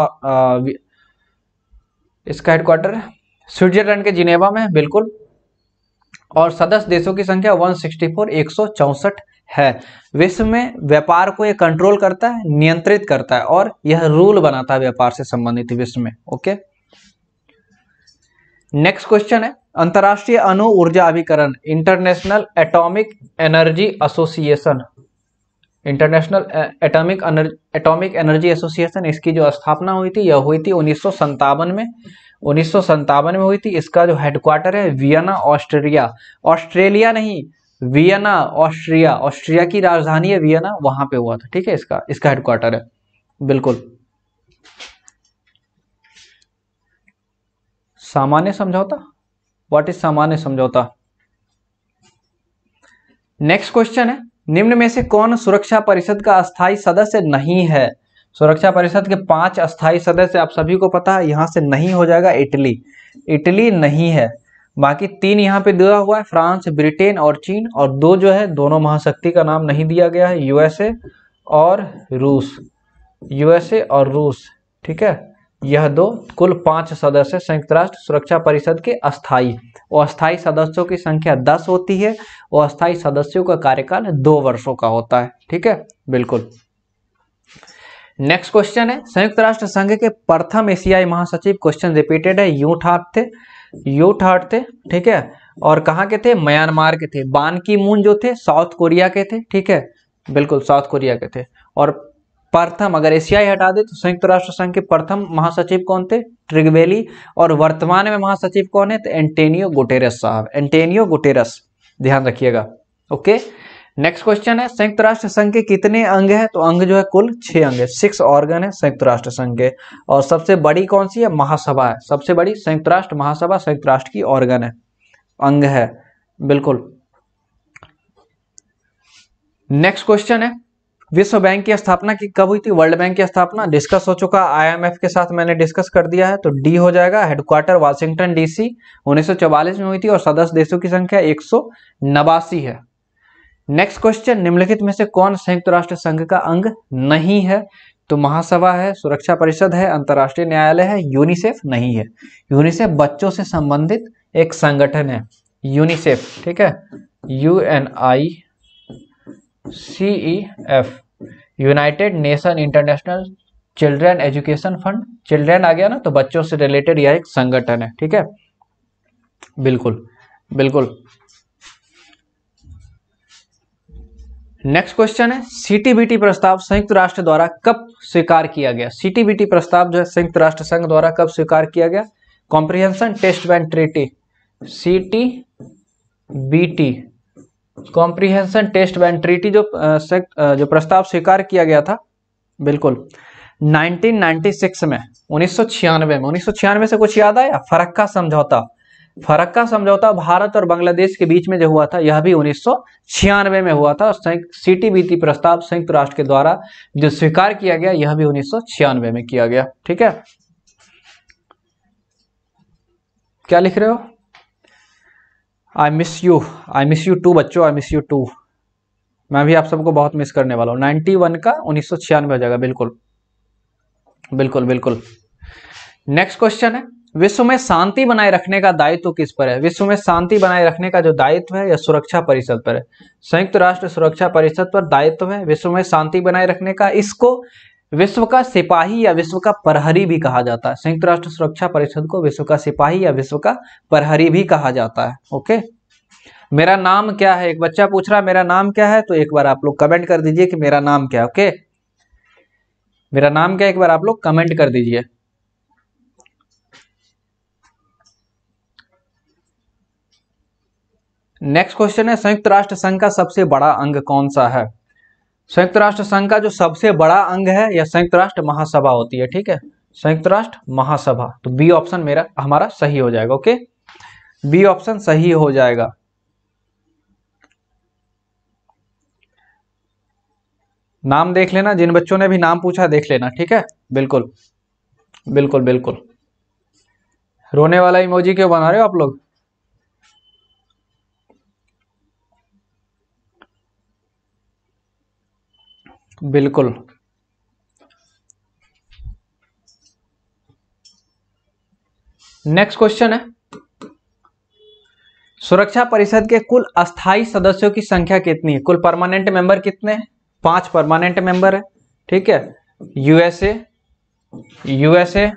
Speaker 1: इसका हेडक्वार्टर स्विट्जरलैंड के जिनेवा में बिल्कुल और सदस्य देशों की संख्या 164 164 है विश्व में व्यापार को यह कंट्रोल करता है नियंत्रित करता है और यह रूल बनाता है व्यापार से संबंधित विश्व में ओके नेक्स्ट क्वेश्चन है अंतर्राष्ट्रीय अणु ऊर्जा अभिकरण International Atomic Energy Association International Atomic Atomic Energy Association इसकी जो स्थापना हुई थी यह हुई थी उन्नीस में उन्नीस में हुई थी इसका जो हेडक्वार्टर है वियना ऑस्ट्रेलिया ऑस्ट्रेलिया नहीं वियना ऑस्ट्रिया ऑस्ट्रिया की राजधानी है वियना वहां पे हुआ था ठीक है इसका इसका हेडक्वार्टर है बिल्कुल सामान्य समझौता व्हाट इज सामान्य समझौता नेक्स्ट क्वेश्चन है निम्न में से कौन सुरक्षा परिषद का अस्थाई सदस्य नहीं है सुरक्षा परिषद के पांच अस्थायी सदस्य आप सभी को पता है यहाँ से नहीं हो जाएगा इटली इटली नहीं है बाकी तीन यहाँ पे दिया हुआ है फ्रांस ब्रिटेन और चीन और दो जो है दोनों महाशक्ति का नाम नहीं दिया गया है यूएसए और रूस यूएसए और रूस ठीक है यह दो कुल पांच सदस्य संयुक्त राष्ट्र सुरक्षा परिषद के अस्थाई अस्थायी सदस्यों की संख्या दस होती है अस्थायी सदस्यों का कार्यकाल दो वर्षों का होता है ठीक है बिल्कुल नेक्स्ट क्वेश्चन है संयुक्त राष्ट्र संघ के प्रथम एशियाई महासचिव क्वेश्चन रिपीटेड है यू ठाट थे यू ठाट थे ठीक है और कहाँ के थे म्यांमार के थे बान की मून जो थे साउथ कोरिया के थे ठीक है बिल्कुल साउथ कोरिया के थे और प्रथम अगर एशियाई हटा दे तो संयुक्त राष्ट्र संघ के प्रथम महासचिव कौन थे ट्रिगवेली और वर्तमान में महासचिव कौन है तो एंटेनियो गुटेरस साहब एंटेनियो गुटेरस ध्यान रखिएगा ओके okay? नेक्स्ट क्वेश्चन है संयुक्त राष्ट्र संघ के कितने अंग हैं तो अंग जो है कुल छह अंग है सिक्स ऑर्गन है संयुक्त राष्ट्र संघ के और सबसे बड़ी कौन सी है महासभा है सबसे बड़ी संयुक्त राष्ट्र महासभा संयुक्त राष्ट्र की ऑर्गन है अंग है बिल्कुल नेक्स्ट क्वेश्चन है विश्व बैंक की स्थापना की कब हुई थी वर्ल्ड बैंक की स्थापना डिस्कस हो चुका आईएमएफ के साथ मैंने डिस्कस कर दिया है तो डी हो जाएगा हेडक्वार्टर वाशिंगटन डीसी 1944 में हुई थी और सदस्य देशों की संख्या एक है नेक्स्ट क्वेश्चन निम्नलिखित में से कौन संयुक्त राष्ट्र संघ का अंग नहीं है तो महासभा है सुरक्षा परिषद है अंतर्राष्ट्रीय न्यायालय है यूनिसेफ नहीं है यूनिसेफ बच्चों से संबंधित एक संगठन है यूनिसेफ ठीक है U N I C E F United nation international Children education Fund Children आ गया ना तो बच्चों से रिलेटेड यह एक संगठन है ठीक है बिल्कुल बिल्कुल नेक्स्ट क्वेश्चन है सीटीबीटी प्रस्ताव संयुक्त राष्ट्र द्वारा कब स्वीकार किया गया सीटीबीटी प्रस्ताव जो है संयुक्त राष्ट्र संघ द्वारा कब स्वीकार किया गया comprehension test band treaty C T B T comprehension test band treaty जो जो प्रस्ताव स्वीकार किया गया था बिल्कुल 1996 में उन्नीस में उन्नीस से कुछ याद आया फरक्का समझौता फरक्का समझौता भारत और बांग्लादेश के बीच में जो हुआ था यह भी उन्नीस में हुआ था संयुक्त सीटी बीती प्रस्ताव संयुक्त राष्ट्र के द्वारा जो स्वीकार किया गया यह भी उन्नीस में किया गया ठीक है क्या लिख रहे हो I miss you I miss you too बच्चों आई मिस यू टू मैं भी आप सबको बहुत मिस करने वाला हूँ नाइन्टी वन का उन्नीस सौ छियानवे हो जाएगा बिल्कुल बिल्कुल बिल्कुल नेक्स्ट क्वेश्चन है विश्व में शांति बनाए रखने का दायित्व किस पर है विश्व में शांति बनाए रखने का जो दायित्व है यह सुरक्षा परिषद पर है संयुक्त राष्ट्र सुरक्षा परिषद पर दायित्व है विश्व में शांति बनाए रखने का इसको विश्व का सिपाही या विश्व का प्रहरी भी कहा जाता है संयुक्त राष्ट्र सुरक्षा परिषद को विश्व का सिपाही या विश्व का प्रहरी भी कहा जाता है ओके मेरा नाम क्या है एक बच्चा पूछ रहा मेरा नाम क्या है तो एक बार आप लोग कमेंट कर दीजिए कि मेरा नाम क्या ओके मेरा नाम क्या एक बार आप लोग कमेंट कर दीजिए नेक्स्ट क्वेश्चन है संयुक्त राष्ट्र संघ का सबसे बड़ा अंग कौन सा है संयुक्त राष्ट्र संघ का जो सबसे बड़ा अंग है या संयुक्त राष्ट्र महासभा होती है ठीक है संयुक्त राष्ट्र महासभा तो बी ऑप्शन मेरा हमारा सही हो जाएगा ओके बी ऑप्शन सही हो जाएगा नाम देख लेना जिन बच्चों ने भी नाम पूछा देख लेना ठीक है बिल्कुल बिल्कुल बिल्कुल रोने वाला इमोजी क्यों बना रहे हो आप लोग बिल्कुल नेक्स्ट क्वेश्चन है सुरक्षा परिषद के कुल अस्थाई सदस्यों की संख्या कितनी है कुल परमानेंट मेंबर कितने हैं पांच परमानेंट मेंबर है ठीक है USA USA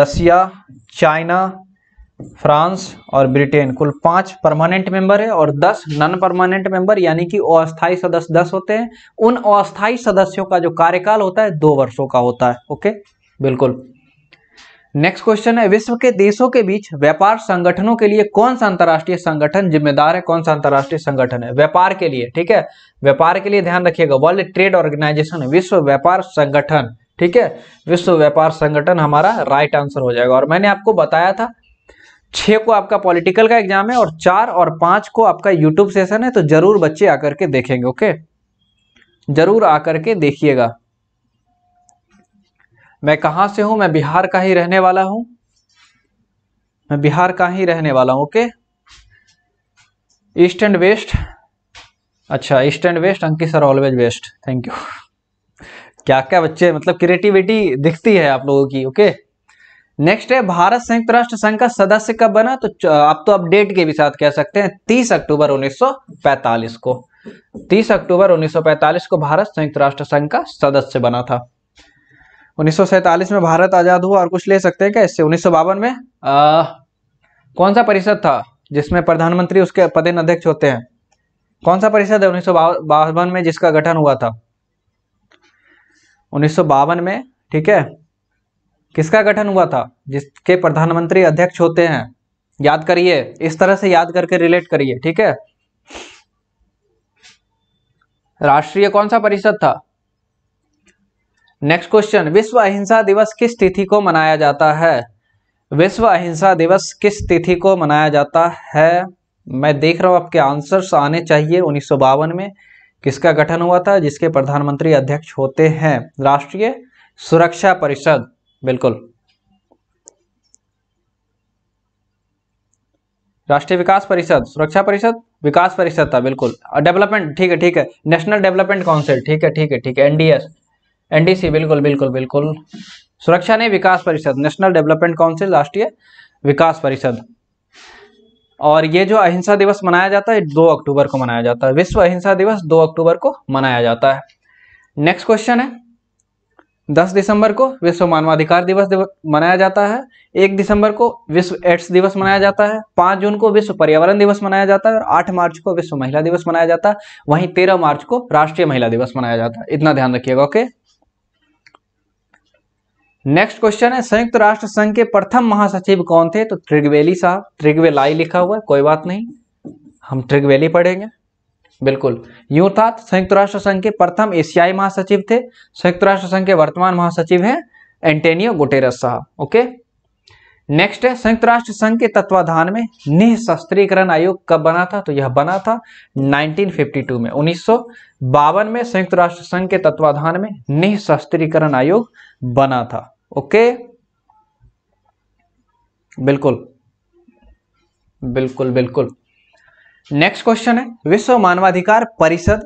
Speaker 1: Russia China France और ब्रिटेन कुल पांच परमानेंट मेंबर है और दस नॉन परमानेंट मेंबर यानी कि अस्थायी सदस्य दस होते हैं उन अस्थायी सदस्यों का जो कार्यकाल होता है दो वर्षों का होता है ओके बिल्कुल नेक्स्ट क्वेश्चन है विश्व के देशों के बीच व्यापार संगठनों के लिए कौन सा अंतर्राष्ट्रीय संगठन जिम्मेदार है कौन सा अंतर्राष्ट्रीय संगठन है व्यापार के लिए ठीक है व्यापार के लिए ध्यान रखिएगा वर्ल्ड ट्रेड ऑर्गेनाइजेशन विश्व व्यापार संगठन ठीक है विश्व व्यापार संगठन हमारा राइट आंसर हो जाएगा और मैंने आपको बताया था छः को आपका पॉलिटिकल का एग्जाम है और चार और पाँच को आपका यूट्यूब सेशन है तो जरूर बच्चे आकर के देखेंगे ओके जरूर आकर के देखिएगा मैं कहाँ से हूँ मैं बिहार का ही रहने वाला हूँ मैं बिहार का ही रहने वाला हूँ ओके ईस्ट एंड वेस्ट अच्छा east and west Ankit sir always best thank you क्या क्या बच्चे मतलब क्रिएटिविटी दिखती है आप लोगों की ओके okay? नेक्स्ट है भारत संयुक्त राष्ट्र संघ का सदस्य कब बना तो आप तो अपडेट के भी साथ कह सकते हैं 30 अक्टूबर 1945 को 30 अक्टूबर 1945 को भारत संयुक्त राष्ट्र संघ का सदस्य बना था उन्नीस में भारत आजाद हुआ और कुछ ले सकते हैं क्या इससे उन्नीस में आ, कौन सा परिषद था जिसमें प्रधानमंत्री उसके पदेन अध्यक्ष होते हैं कौन सा परिषद है उन्नीस में जिसका गठन हुआ था उन्नीस में ठीक है किसका गठन हुआ था जिसके प्रधानमंत्री अध्यक्ष होते हैं याद करिए इस तरह से याद करके रिलेट करिए ठीक है राष्ट्रीय कौन सा परिषद था नेक्स्ट क्वेश्चन विश्व अहिंसा दिवस किस तिथि को मनाया जाता है विश्व अहिंसा दिवस किस तिथि को मनाया जाता है मैं देख रहा हूं आपके आंसर्स आने चाहिए उन्नीस में किसका गठन हुआ था जिसके प्रधानमंत्री अध्यक्ष होते हैं राष्ट्रीय सुरक्षा परिषद बिल्कुल राष्ट्रीय विकास परिषद सुरक्षा परिषद विकास परिषद था बिल्कुल डेवलपमेंट ठीक है ठीक है नेशनल डेवलपमेंट काउंसिल ठीक है ठीक है ठीक है एनडीएस एनडीसी बिल्कुल बिल्कुल बिल्कुल सुरक्षा नहीं विकास परिषद नेशनल डेवलपमेंट काउंसिल राष्ट्रीय विकास परिषद और ये जो अहिंसा दिवस मनाया जाता है दो अक्टूबर को मनाया जाता है विश्व अहिंसा दिवस दो अक्टूबर को मनाया जाता है नेक्स्ट क्वेश्चन है 10 दिसंबर को विश्व मानवाधिकार दिवस, मनाया जाता है एक दिसंबर को विश्व एड्स दिवस मनाया जाता है पांच जून को विश्व पर्यावरण दिवस मनाया जाता है और आठ मार्च को विश्व महिला दिवस मनाया जाता है वहीं तेरह मार्च को राष्ट्रीय महिला दिवस मनाया जाता है इतना ध्यान रखिएगा ओके नेक्स्ट क्वेश्चन है संयुक्त राष्ट्र संघ के प्रथम महासचिव कौन थे तो त्रिगवेली साहब त्रिग्वेलाई लिखा हुआ है कोई बात नहीं हम त्रिग्वेली पढ़ेंगे बिल्कुल यूं था तो संयुक्त राष्ट्र संघ के प्रथम एशियाई महासचिव थे संयुक्त राष्ट्र संघ के वर्तमान महासचिव हैं एंटेनियो गुटेरस साहब ओके नेक्स्ट है संयुक्त राष्ट्र संघ के तत्वाधान में निःशस्त्रीकरण आयोग कब बना था तो यह बना था 1952 में उन्नीस में संयुक्त राष्ट्र संघ के तत्वाधान में निःशस्त्रीकरण आयोग बना था ओके बिल्कुल बिल्कुल बिल्कुल नेक्स्ट क्वेश्चन है विश्व मानवाधिकार परिषद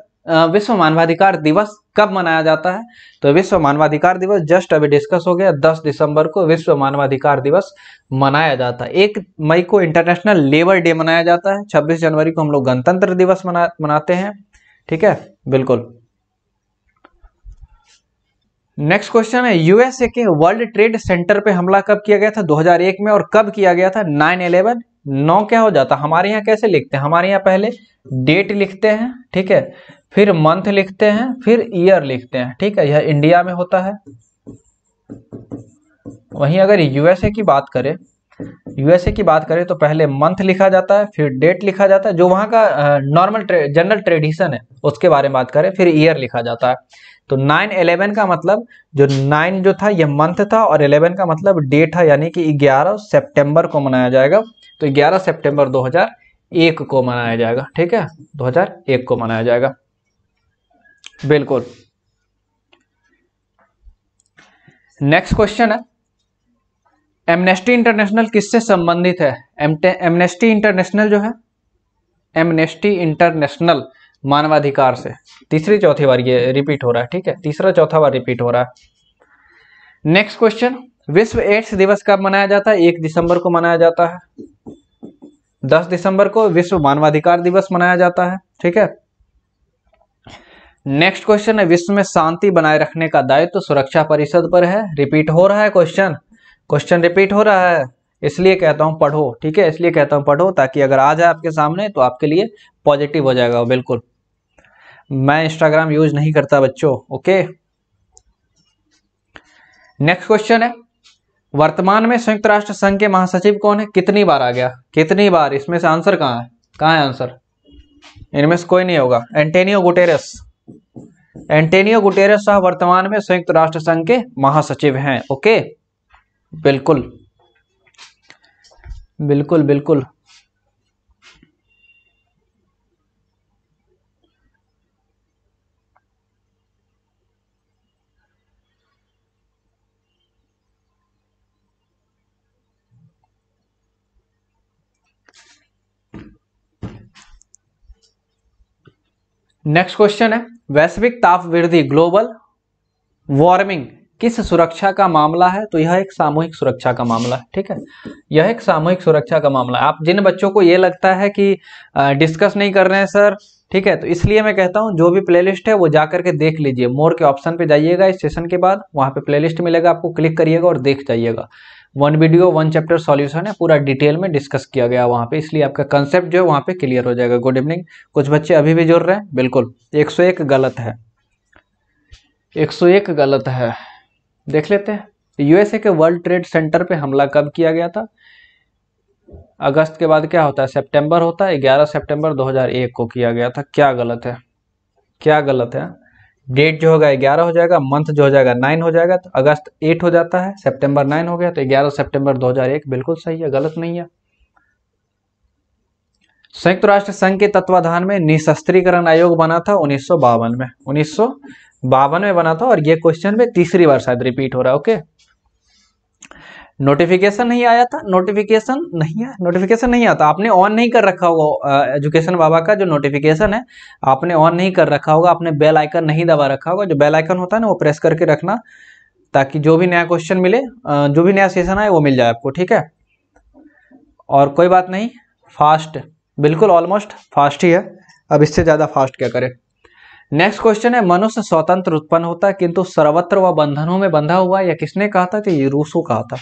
Speaker 1: विश्व मानवाधिकार दिवस कब मनाया जाता है तो विश्व मानवाधिकार दिवस जस्ट अभी डिस्कस हो गया 10 दिसंबर को विश्व मानवाधिकार दिवस मनाया जाता है एक मई को इंटरनेशनल लेबर डे मनाया जाता है 26 जनवरी को हम लोग गणतंत्र दिवस मना, मनाते हैं ठीक है बिल्कुल नेक्स्ट क्वेश्चन है यूएसए के वर्ल्ड ट्रेड सेंटर पे हमला कब किया गया था 2001 में और कब किया गया था 9 इलेवन नौ क्या हो जाता हमारे यहाँ कैसे लिखते हैं हमारे यहाँ पहले डेट लिखते हैं ठीक है फिर मंथ लिखते हैं फिर ईयर लिखते हैं ठीक है यह इंडिया में होता है वहीं अगर यूएसए की बात करें यूएसए की बात करें तो पहले मंथ लिखा जाता है फिर डेट लिखा जाता है जो वहां का नॉर्मल जनरल ट्रेडिशन है उसके बारे में बात करें फिर ईयर लिखा जाता है तो नाइन एलेवन का मतलब जो नाइन जो था यह मंथ था और इलेवन का मतलब डेट था यानी कि ग्यारह सेप्टेम्बर को मनाया जाएगा तो 11 सितंबर 2001 को मनाया जाएगा ठीक है 2001 को मनाया जाएगा बिल्कुल नेक्स्ट क्वेश्चन है एमनेस्टी इंटरनेशनल किससे संबंधित है एमनेस्टी इंटरनेशनल जो है एमनेस्टी इंटरनेशनल मानवाधिकार से तीसरी चौथी बार ये रिपीट हो रहा है ठीक है तीसरा चौथा बार रिपीट हो रहा है नेक्स्ट क्वेश्चन विश्व एड्स दिवस कब मनाया जाता है एक दिसंबर को मनाया जाता है दस दिसंबर को विश्व मानवाधिकार दिवस मनाया जाता है ठीक है नेक्स्ट क्वेश्चन है विश्व में शांति बनाए रखने का दायित्व तो सुरक्षा परिषद पर है रिपीट हो रहा है क्वेश्चन क्वेश्चन रिपीट हो रहा है इसलिए कहता हूं पढ़ो ठीक है इसलिए कहता हूं पढ़ो ताकि अगर आ जाए आपके सामने तो आपके लिए पॉजिटिव हो जाएगा बिल्कुल मैं इंस्टाग्राम यूज नहीं करता बच्चों ओके नेक्स्ट क्वेश्चन है वर्तमान में संयुक्त राष्ट्र संघ के महासचिव कौन है कितनी बार आ गया कितनी बार इसमें से आंसर कहाँ है कहाँ है आंसर इनमें से कोई नहीं होगा एंटेनियो गुटेरस एंटेनियो गुटेरस साहब वर्तमान में संयुक्त राष्ट्र संघ के महासचिव हैं ओके बिल्कुल बिल्कुल बिल्कुल नेक्स्ट क्वेश्चन है वैश्विक ताप वृद्धि ग्लोबल वार्मिंग किस सुरक्षा का मामला है तो यह एक सामूहिक सुरक्षा का मामला है ठीक है यह एक सामूहिक सुरक्षा का मामला है आप जिन बच्चों को यह लगता है कि डिस्कस नहीं कर रहे हैं सर ठीक है तो इसलिए मैं कहता हूं जो भी प्लेलिस्ट है वो जा करके देख लीजिए मोर के ऑप्शन पे जाइएगा इस सेशन के बाद वहां पे प्लेलिस्ट मिलेगा आपको क्लिक करिएगा और देख जाइएगा one video one chapter solution है पूरा डिटेल में डिस्कस किया गया वहाँ पे इसलिए आपका कंसेप्ट जो है वहाँ पे क्लियर हो जाएगा गुड इवनिंग कुछ बच्चे अभी भी जुड़ रहे हैं बिल्कुल 101 गलत है 101 गलत है देख लेते हैं यूएसए के वर्ल्ड ट्रेड सेंटर पे हमला कब किया गया था अगस्त के बाद क्या होता है सेप्टेम्बर होता है ग्यारह सेप्टेम्बर दो को किया गया था क्या गलत है क्या गलत है डेट जो होगा ग्यारह हो जाएगा मंथ जो हो जाएगा नाइन हो जाएगा तो अगस्त एट हो जाता है सितंबर नाइन हो गया तो ग्यारह सितंबर 2001 बिल्कुल सही है गलत नहीं है संयुक्त राष्ट्र संघ के तत्वाधान में निशस्त्रीकरण आयोग बना था उन्नीस में उन्नीस में बना था और ये क्वेश्चन में तीसरी बार शायद रिपीट हो रहा है ओके नोटिफिकेशन नहीं आया था नोटिफिकेशन नहीं आया नोटिफिकेशन नहीं आता आपने ऑन नहीं कर रखा होगा एजुकेशन बाबा का जो नोटिफिकेशन है आपने ऑन नहीं कर रखा होगा आपने बेल आइकन नहीं दबा रखा होगा जो बेल आइकन होता है ना वो प्रेस करके रखना ताकि जो भी नया क्वेश्चन मिले जो भी नया सेशन आए वो मिल जाए आपको ठीक है और कोई बात नहीं फास्ट बिल्कुल ऑलमोस्ट फास्ट ही है अब इससे ज़्यादा फास्ट क्या करें नेक्स्ट क्वेश्चन है मनुष्य स्वतंत्र उत्पन्न होता है किंतु सर्वत्र व बंधनों में बंधा हुआ या किसने कहा था तो ये रूसो कहा था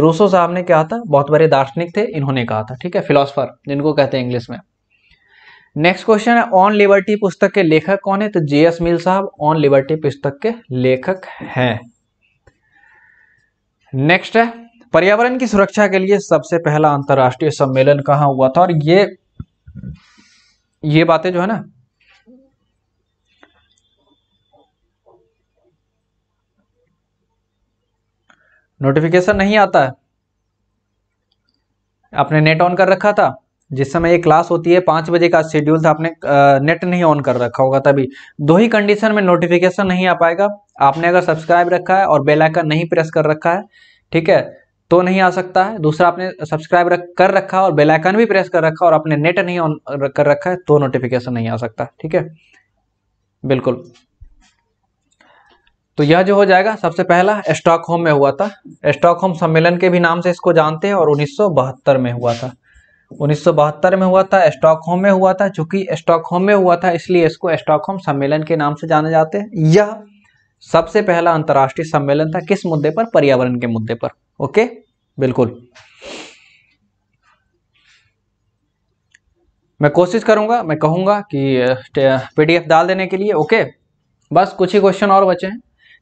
Speaker 1: रूसो साहब ने कहा था बहुत बड़े दार्शनिक थे इन्होंने कहा था ठीक है फिलोसफर जिनको कहते हैं इंग्लिश में नेक्स्ट क्वेश्चन है ऑन लिबर्टी पुस्तक के लेखक कौन है तो जे एस मिल साहब ऑन लिबर्टी पुस्तक के लेखक हैं नेक्स्ट है पर्यावरण की सुरक्षा के लिए सबसे पहला अंतर्राष्ट्रीय सम्मेलन कहाँ हुआ था और ये ये बातें जो है ना नोटिफिकेशन नहीं आता है आपने नेट ऑन कर रखा था जिस समय ये क्लास होती है पाँच बजे का शेड्यूल था आपने नेट नहीं ऑन कर रखा होगा तभी दो ही कंडीशन में नोटिफिकेशन नहीं आ पाएगा आपने अगर सब्सक्राइब रखा है और बेल आइकन नहीं प्रेस कर रखा है ठीक है तो नहीं आ सकता है दूसरा आपने सब्सक्राइब रख, कर रखा है और बेल आइकन भी प्रेस कर रखा और आपने नेट नहीं ऑन कर रखा है तो नोटिफिकेशन नहीं आ सकता ठीक है बिल्कुल तो यह जो हो जाएगा सबसे पहला स्टॉक होम में हुआ था स्टॉक होम सम्मेलन के भी नाम से इसको जानते हैं और 1972 में हुआ था 1972 में हुआ था स्टॉक होम में हुआ था चूंकि स्टॉक होम में हुआ था इसलिए इसको स्टॉक होम सम्मेलन के नाम से जाने जाते हैं यह सबसे पहला अंतर्राष्ट्रीय सम्मेलन था किस मुद्दे पर पर्यावरण के मुद्दे पर ओके बिल्कुल मैं कोशिश करूंगा मैं कहूंगा कि पीडीएफ डाल देने के लिए ओके बस कुछ ही क्वेश्चन और बचे हैं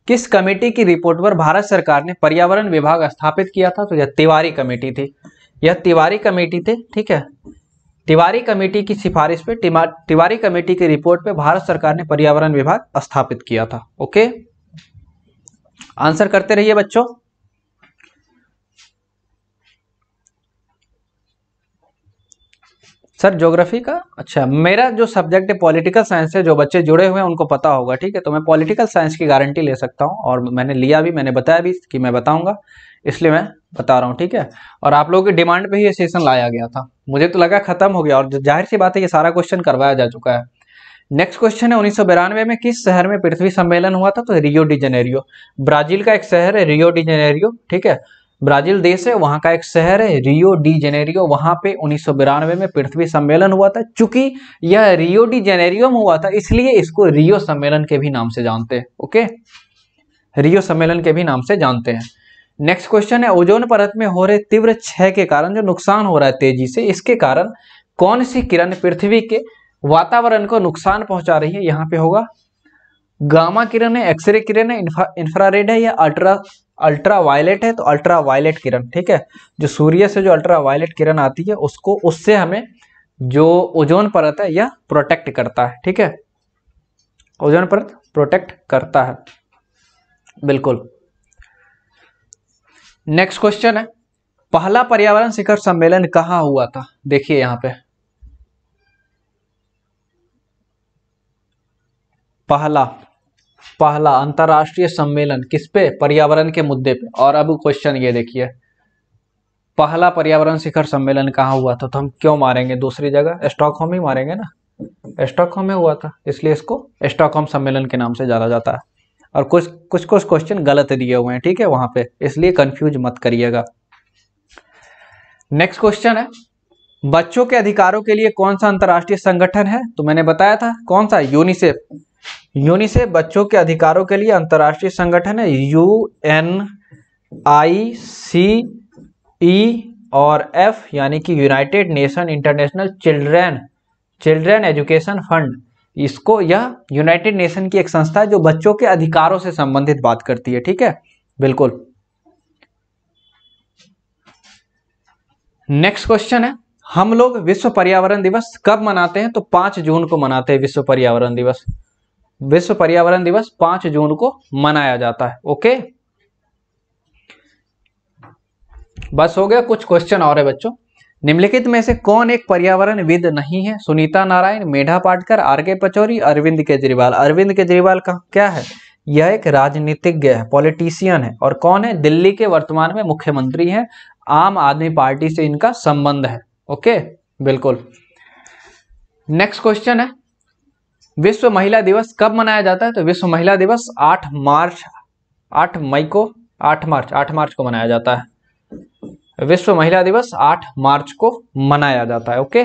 Speaker 1: किस कमेटी की रिपोर्ट पर भारत सरकार ने पर्यावरण विभाग स्थापित किया था तो यह तिवारी कमेटी थी यह तिवारी कमेटी थे ठीक है तिवारी कमेटी की सिफारिश पे तिवारी कमेटी की रिपोर्ट पे भारत सरकार ने पर्यावरण विभाग स्थापित किया था ओके आंसर करते रहिए बच्चों सर ज्योग्राफी का अच्छा मेरा जो सब्जेक्ट है पॉलिटिकल साइंस है जो बच्चे जुड़े हुए हैं उनको पता होगा ठीक है तो मैं पॉलिटिकल साइंस की गारंटी ले सकता हूँ और मैंने लिया भी मैंने बताया भी कि मैं बताऊंगा इसलिए मैं बता रहा हूँ ठीक है और आप लोगों की डिमांड पे ही ये सेशन लाया गया था मुझे तो लगा खत्म हो गया और जाहिर सी बात है ये सारा क्वेश्चन करवाया जा चुका है नेक्स्ट क्वेश्चन है उन्नीस में किस शहर में पृथ्वी सम्मेलन हुआ था तो रियो डिजेनेरियो ब्राजील का एक शहर है रियो डिजेनेरियो ठीक है ब्राजील देश है वहां का एक शहर है रियो डी जेनेरियो वहां पे उन्नीस में पृथ्वी सम्मेलन हुआ था चूंकि यह रियो डी जेनेरियो में हुआ था इसलिए इसको रियो सम्मेलन के भी नाम से जानते हैं ओके रियो सम्मेलन के भी नाम से जानते हैं नेक्स्ट क्वेश्चन है ओजोन परत में हो रहे तीव्र क्षय के कारण जो नुकसान हो रहा है तेजी से इसके कारण कौन सी किरण पृथ्वी के वातावरण को नुकसान पहुंचा रही है यहाँ पे होगा गामा किरण है एक्सरे किरण है इन्फ्रारेड है या अल्ट्रा अल्ट्रा वायलेट है तो अल्ट्रा वायलेट किरण ठीक है जो सूर्य से जो अल्ट्रा वायलेट किरण आती है उसको उससे हमें जो ओजोन परत है यह प्रोटेक्ट करता है ठीक है ओजोन परत प्रोटेक्ट करता है बिल्कुल नेक्स्ट क्वेश्चन है पहला पर्यावरण शिखर सम्मेलन कहां हुआ था देखिए यहां पे पहला पहला अंतर्राष्ट्रीय सम्मेलन किस पे पर्यावरण के मुद्दे पे और अब क्वेश्चन ये देखिए पहला पर्यावरण शिखर सम्मेलन कहाँ हुआ था तो हम क्यों मारेंगे दूसरी जगह स्टॉकहोम ही मारेंगे ना स्टॉकहोम में हुआ था इसलिए इसको स्टॉकहोम सम्मेलन के नाम से जाना जाता है और कुछ कुछ कुछ क्वेश्चन गलत दिए हुए हैं ठीक है वहां पे इसलिए कंफ्यूज मत करिएगा नेक्स्ट क्वेश्चन है बच्चों के अधिकारों के लिए कौन सा अंतर्राष्ट्रीय संगठन है तो मैंने बताया था कौन सा यूनिसेफ यूनिसेफ बच्चों के अधिकारों के लिए अंतर्राष्ट्रीय संगठन है यू एन आई सी ई और एफ यानी कि united nation international children children education fund इसको यह यूनाइटेड नेशन की एक संस्था है जो बच्चों के अधिकारों से संबंधित बात करती है ठीक है बिल्कुल नेक्स्ट क्वेश्चन है हम लोग विश्व पर्यावरण दिवस कब मनाते हैं तो पांच जून को मनाते हैं विश्व पर्यावरण दिवस विश्व पर्यावरण दिवस पांच जून को मनाया जाता है ओके बस हो गया कुछ क्वेश्चन और है बच्चों निम्नलिखित में से कौन एक पर्यावरण विद नहीं है सुनीता नारायण मेढा पाटकर आर के पचौरी अरविंद केजरीवाल अरविंद केजरीवाल का क्या है यह एक राजनीतिज्ञ है पॉलिटिशियन है और कौन है दिल्ली के वर्तमान में मुख्यमंत्री हैं आम आदमी पार्टी से इनका संबंध है ओके बिल्कुल नेक्स्ट क्वेश्चन है विश्व महिला दिवस कब मनाया जाता है तो विश्व महिला दिवस 8 मार्च 8 मई को 8 मार्च 8 मार्च को मनाया जाता है विश्व महिला दिवस 8 मार्च को मनाया जाता है ओके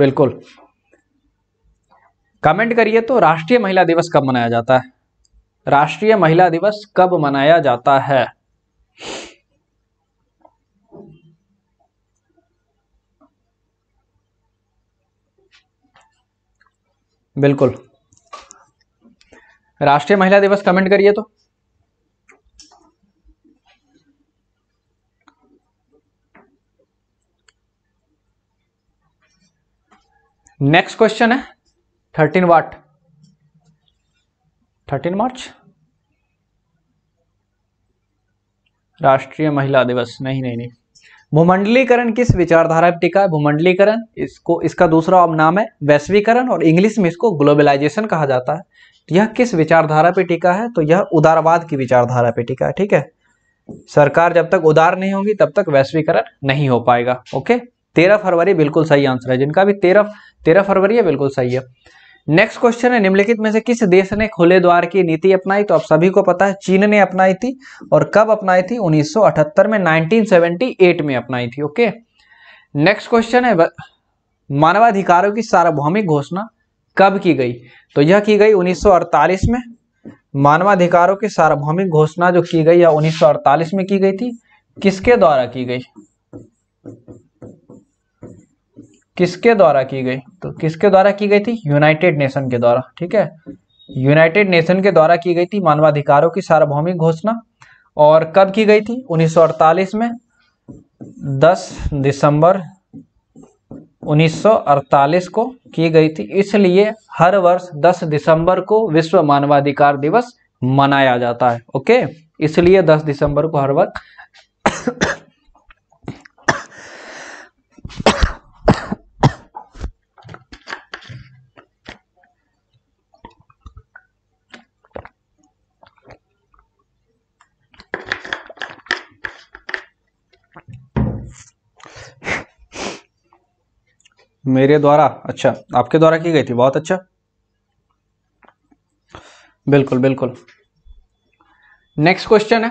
Speaker 1: बिल्कुल कमेंट करिए तो राष्ट्रीय महिला दिवस कब मनाया जाता है राष्ट्रीय महिला दिवस कब मनाया जाता है बिल्कुल राष्ट्रीय महिला दिवस कमेंट करिए तो नेक्स्ट क्वेश्चन है थर्टीन वाट थर्टीन मार्च राष्ट्रीय महिला दिवस नहीं नहीं नहीं भूमंडलीकरण किस विचारधारा पर टिका है भूमंडलीकरण इसको इसका दूसरा नाम है वैश्वीकरण और इंग्लिश में इसको ग्लोबलाइजेशन कहा जाता है तो यह किस विचारधारा पे टिका है तो यह उदारवाद की विचारधारा पे टिका है ठीक है सरकार जब तक उदार नहीं होगी तब तक वैश्वीकरण नहीं हो पाएगा ओके तेरह फरवरी बिल्कुल सही आंसर है जिनका भी तेरह तेरह फरवरी है बिल्कुल सही है नेक्स्ट क्वेश्चन है निम्नलिखित में से किस देश ने खुले द्वार की नीति अपनाई तो आप सभी को पता है चीन ने अपनाई थी और कब अपनाई थी 1978 में 1978 में अपनाई थी ओके नेक्स्ट क्वेश्चन है मानवाधिकारों की सार्वभौमिक घोषणा कब की गई तो यह की गई 1948 में मानवाधिकारों की सार्वभौमिक घोषणा जो की गई यह उन्नीस में की गई थी किसके द्वारा की गई किसके द्वारा की गई तो किसके द्वारा की गई थी यूनाइटेड नेशन के द्वारा ठीक है यूनाइटेड नेशन के द्वारा की गई थी मानवाधिकारों की सार्वभौमिक घोषणा और कब की गई थी 1948 में 10 दिसंबर 1948 को की गई थी इसलिए हर वर्ष 10 दिसंबर को विश्व मानवाधिकार दिवस मनाया जाता है ओके इसलिए 10 दिसंबर को हर वर्ष मेरे द्वारा अच्छा आपके द्वारा की गई थी बहुत अच्छा बिल्कुल बिल्कुल नेक्स्ट क्वेश्चन है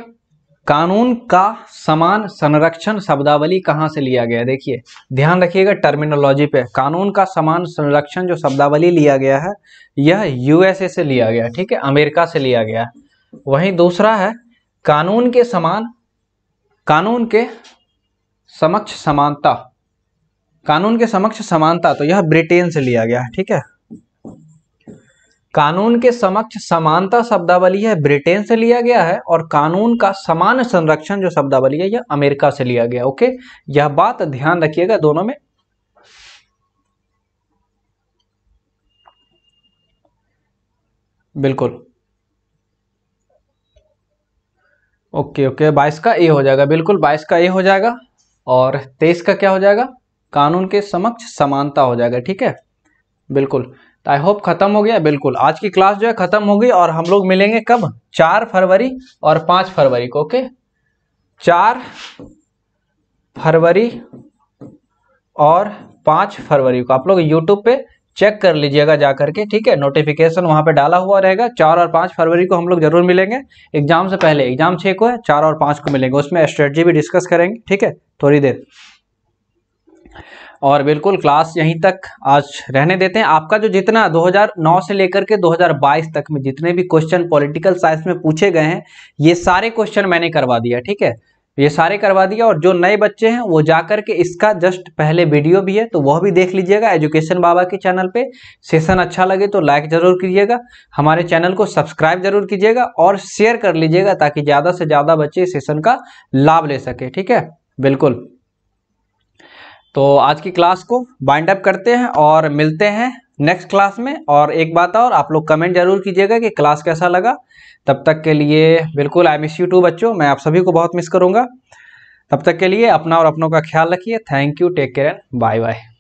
Speaker 1: कानून का समान संरक्षण शब्दावली कहां से लिया गया देखिए ध्यान रखिएगा टर्मिनोलॉजी पे कानून का समान संरक्षण जो शब्दावली लिया गया है यह यूएसए से लिया गया ठीक है अमेरिका से लिया गया वहीं दूसरा है कानून के समान कानून के समक्ष समानता कानून के समक्ष समानता तो यह ब्रिटेन से लिया गया है ठीक है कानून के समक्ष समानता शब्दावली है ब्रिटेन से लिया गया है और कानून का समान संरक्षण जो शब्दावली है यह अमेरिका से लिया गया ओके यह बात ध्यान रखिएगा दोनों में बिल्कुल ओके ओके बाईस का ए हो जाएगा बिल्कुल बाईस का ए हो जाएगा और तेईस का क्या हो जाएगा कानून के समक्ष समानता हो जाएगा ठीक है बिल्कुल तो आई होप खत्म हो गया बिल्कुल आज की क्लास जो है खत्म हो गई और हम लोग मिलेंगे कब चार फरवरी और पांच फरवरी को ओके चार फरवरी और पांच फरवरी को आप लोग यूट्यूब पे चेक कर लीजिएगा जा करके ठीक है नोटिफिकेशन वहां पे डाला हुआ रहेगा चार और पांच फरवरी को हम लोग जरूर मिलेंगे एग्जाम से पहले एग्जाम छह को है चार और पांच को मिलेंगे उसमें स्ट्रेटजी भी डिस्कस करेंगे ठीक है थोड़ी देर और बिल्कुल क्लास यहीं तक आज रहने देते हैं आपका जो जितना 2009 से लेकर के 2022 तक में जितने भी क्वेश्चन पॉलिटिकल साइंस में पूछे गए हैं ये सारे क्वेश्चन मैंने करवा दिया ठीक है ये सारे करवा दिया और जो नए बच्चे हैं वो जाकर के इसका जस्ट पहले वीडियो भी है तो वह भी देख लीजिएगा एजुकेशन बाबा के चैनल पे सेशन अच्छा लगे तो लाइक जरूर कीजिएगा हमारे चैनल को सब्सक्राइब जरूर कीजिएगा और शेयर कर लीजिएगा ताकि ज़्यादा से ज़्यादा बच्चे सेशन का लाभ ले सके ठीक है बिल्कुल तो आज की क्लास को बाइंड अप करते हैं और मिलते हैं नेक्स्ट क्लास में और एक बात और आप लोग कमेंट जरूर कीजिएगा कि क्लास कैसा लगा तब तक के लिए बिल्कुल आई मिस यू टू बच्चों मैं आप सभी को बहुत मिस करूँगा तब तक के लिए अपना और अपनों का ख्याल रखिए thank you take care and bye bye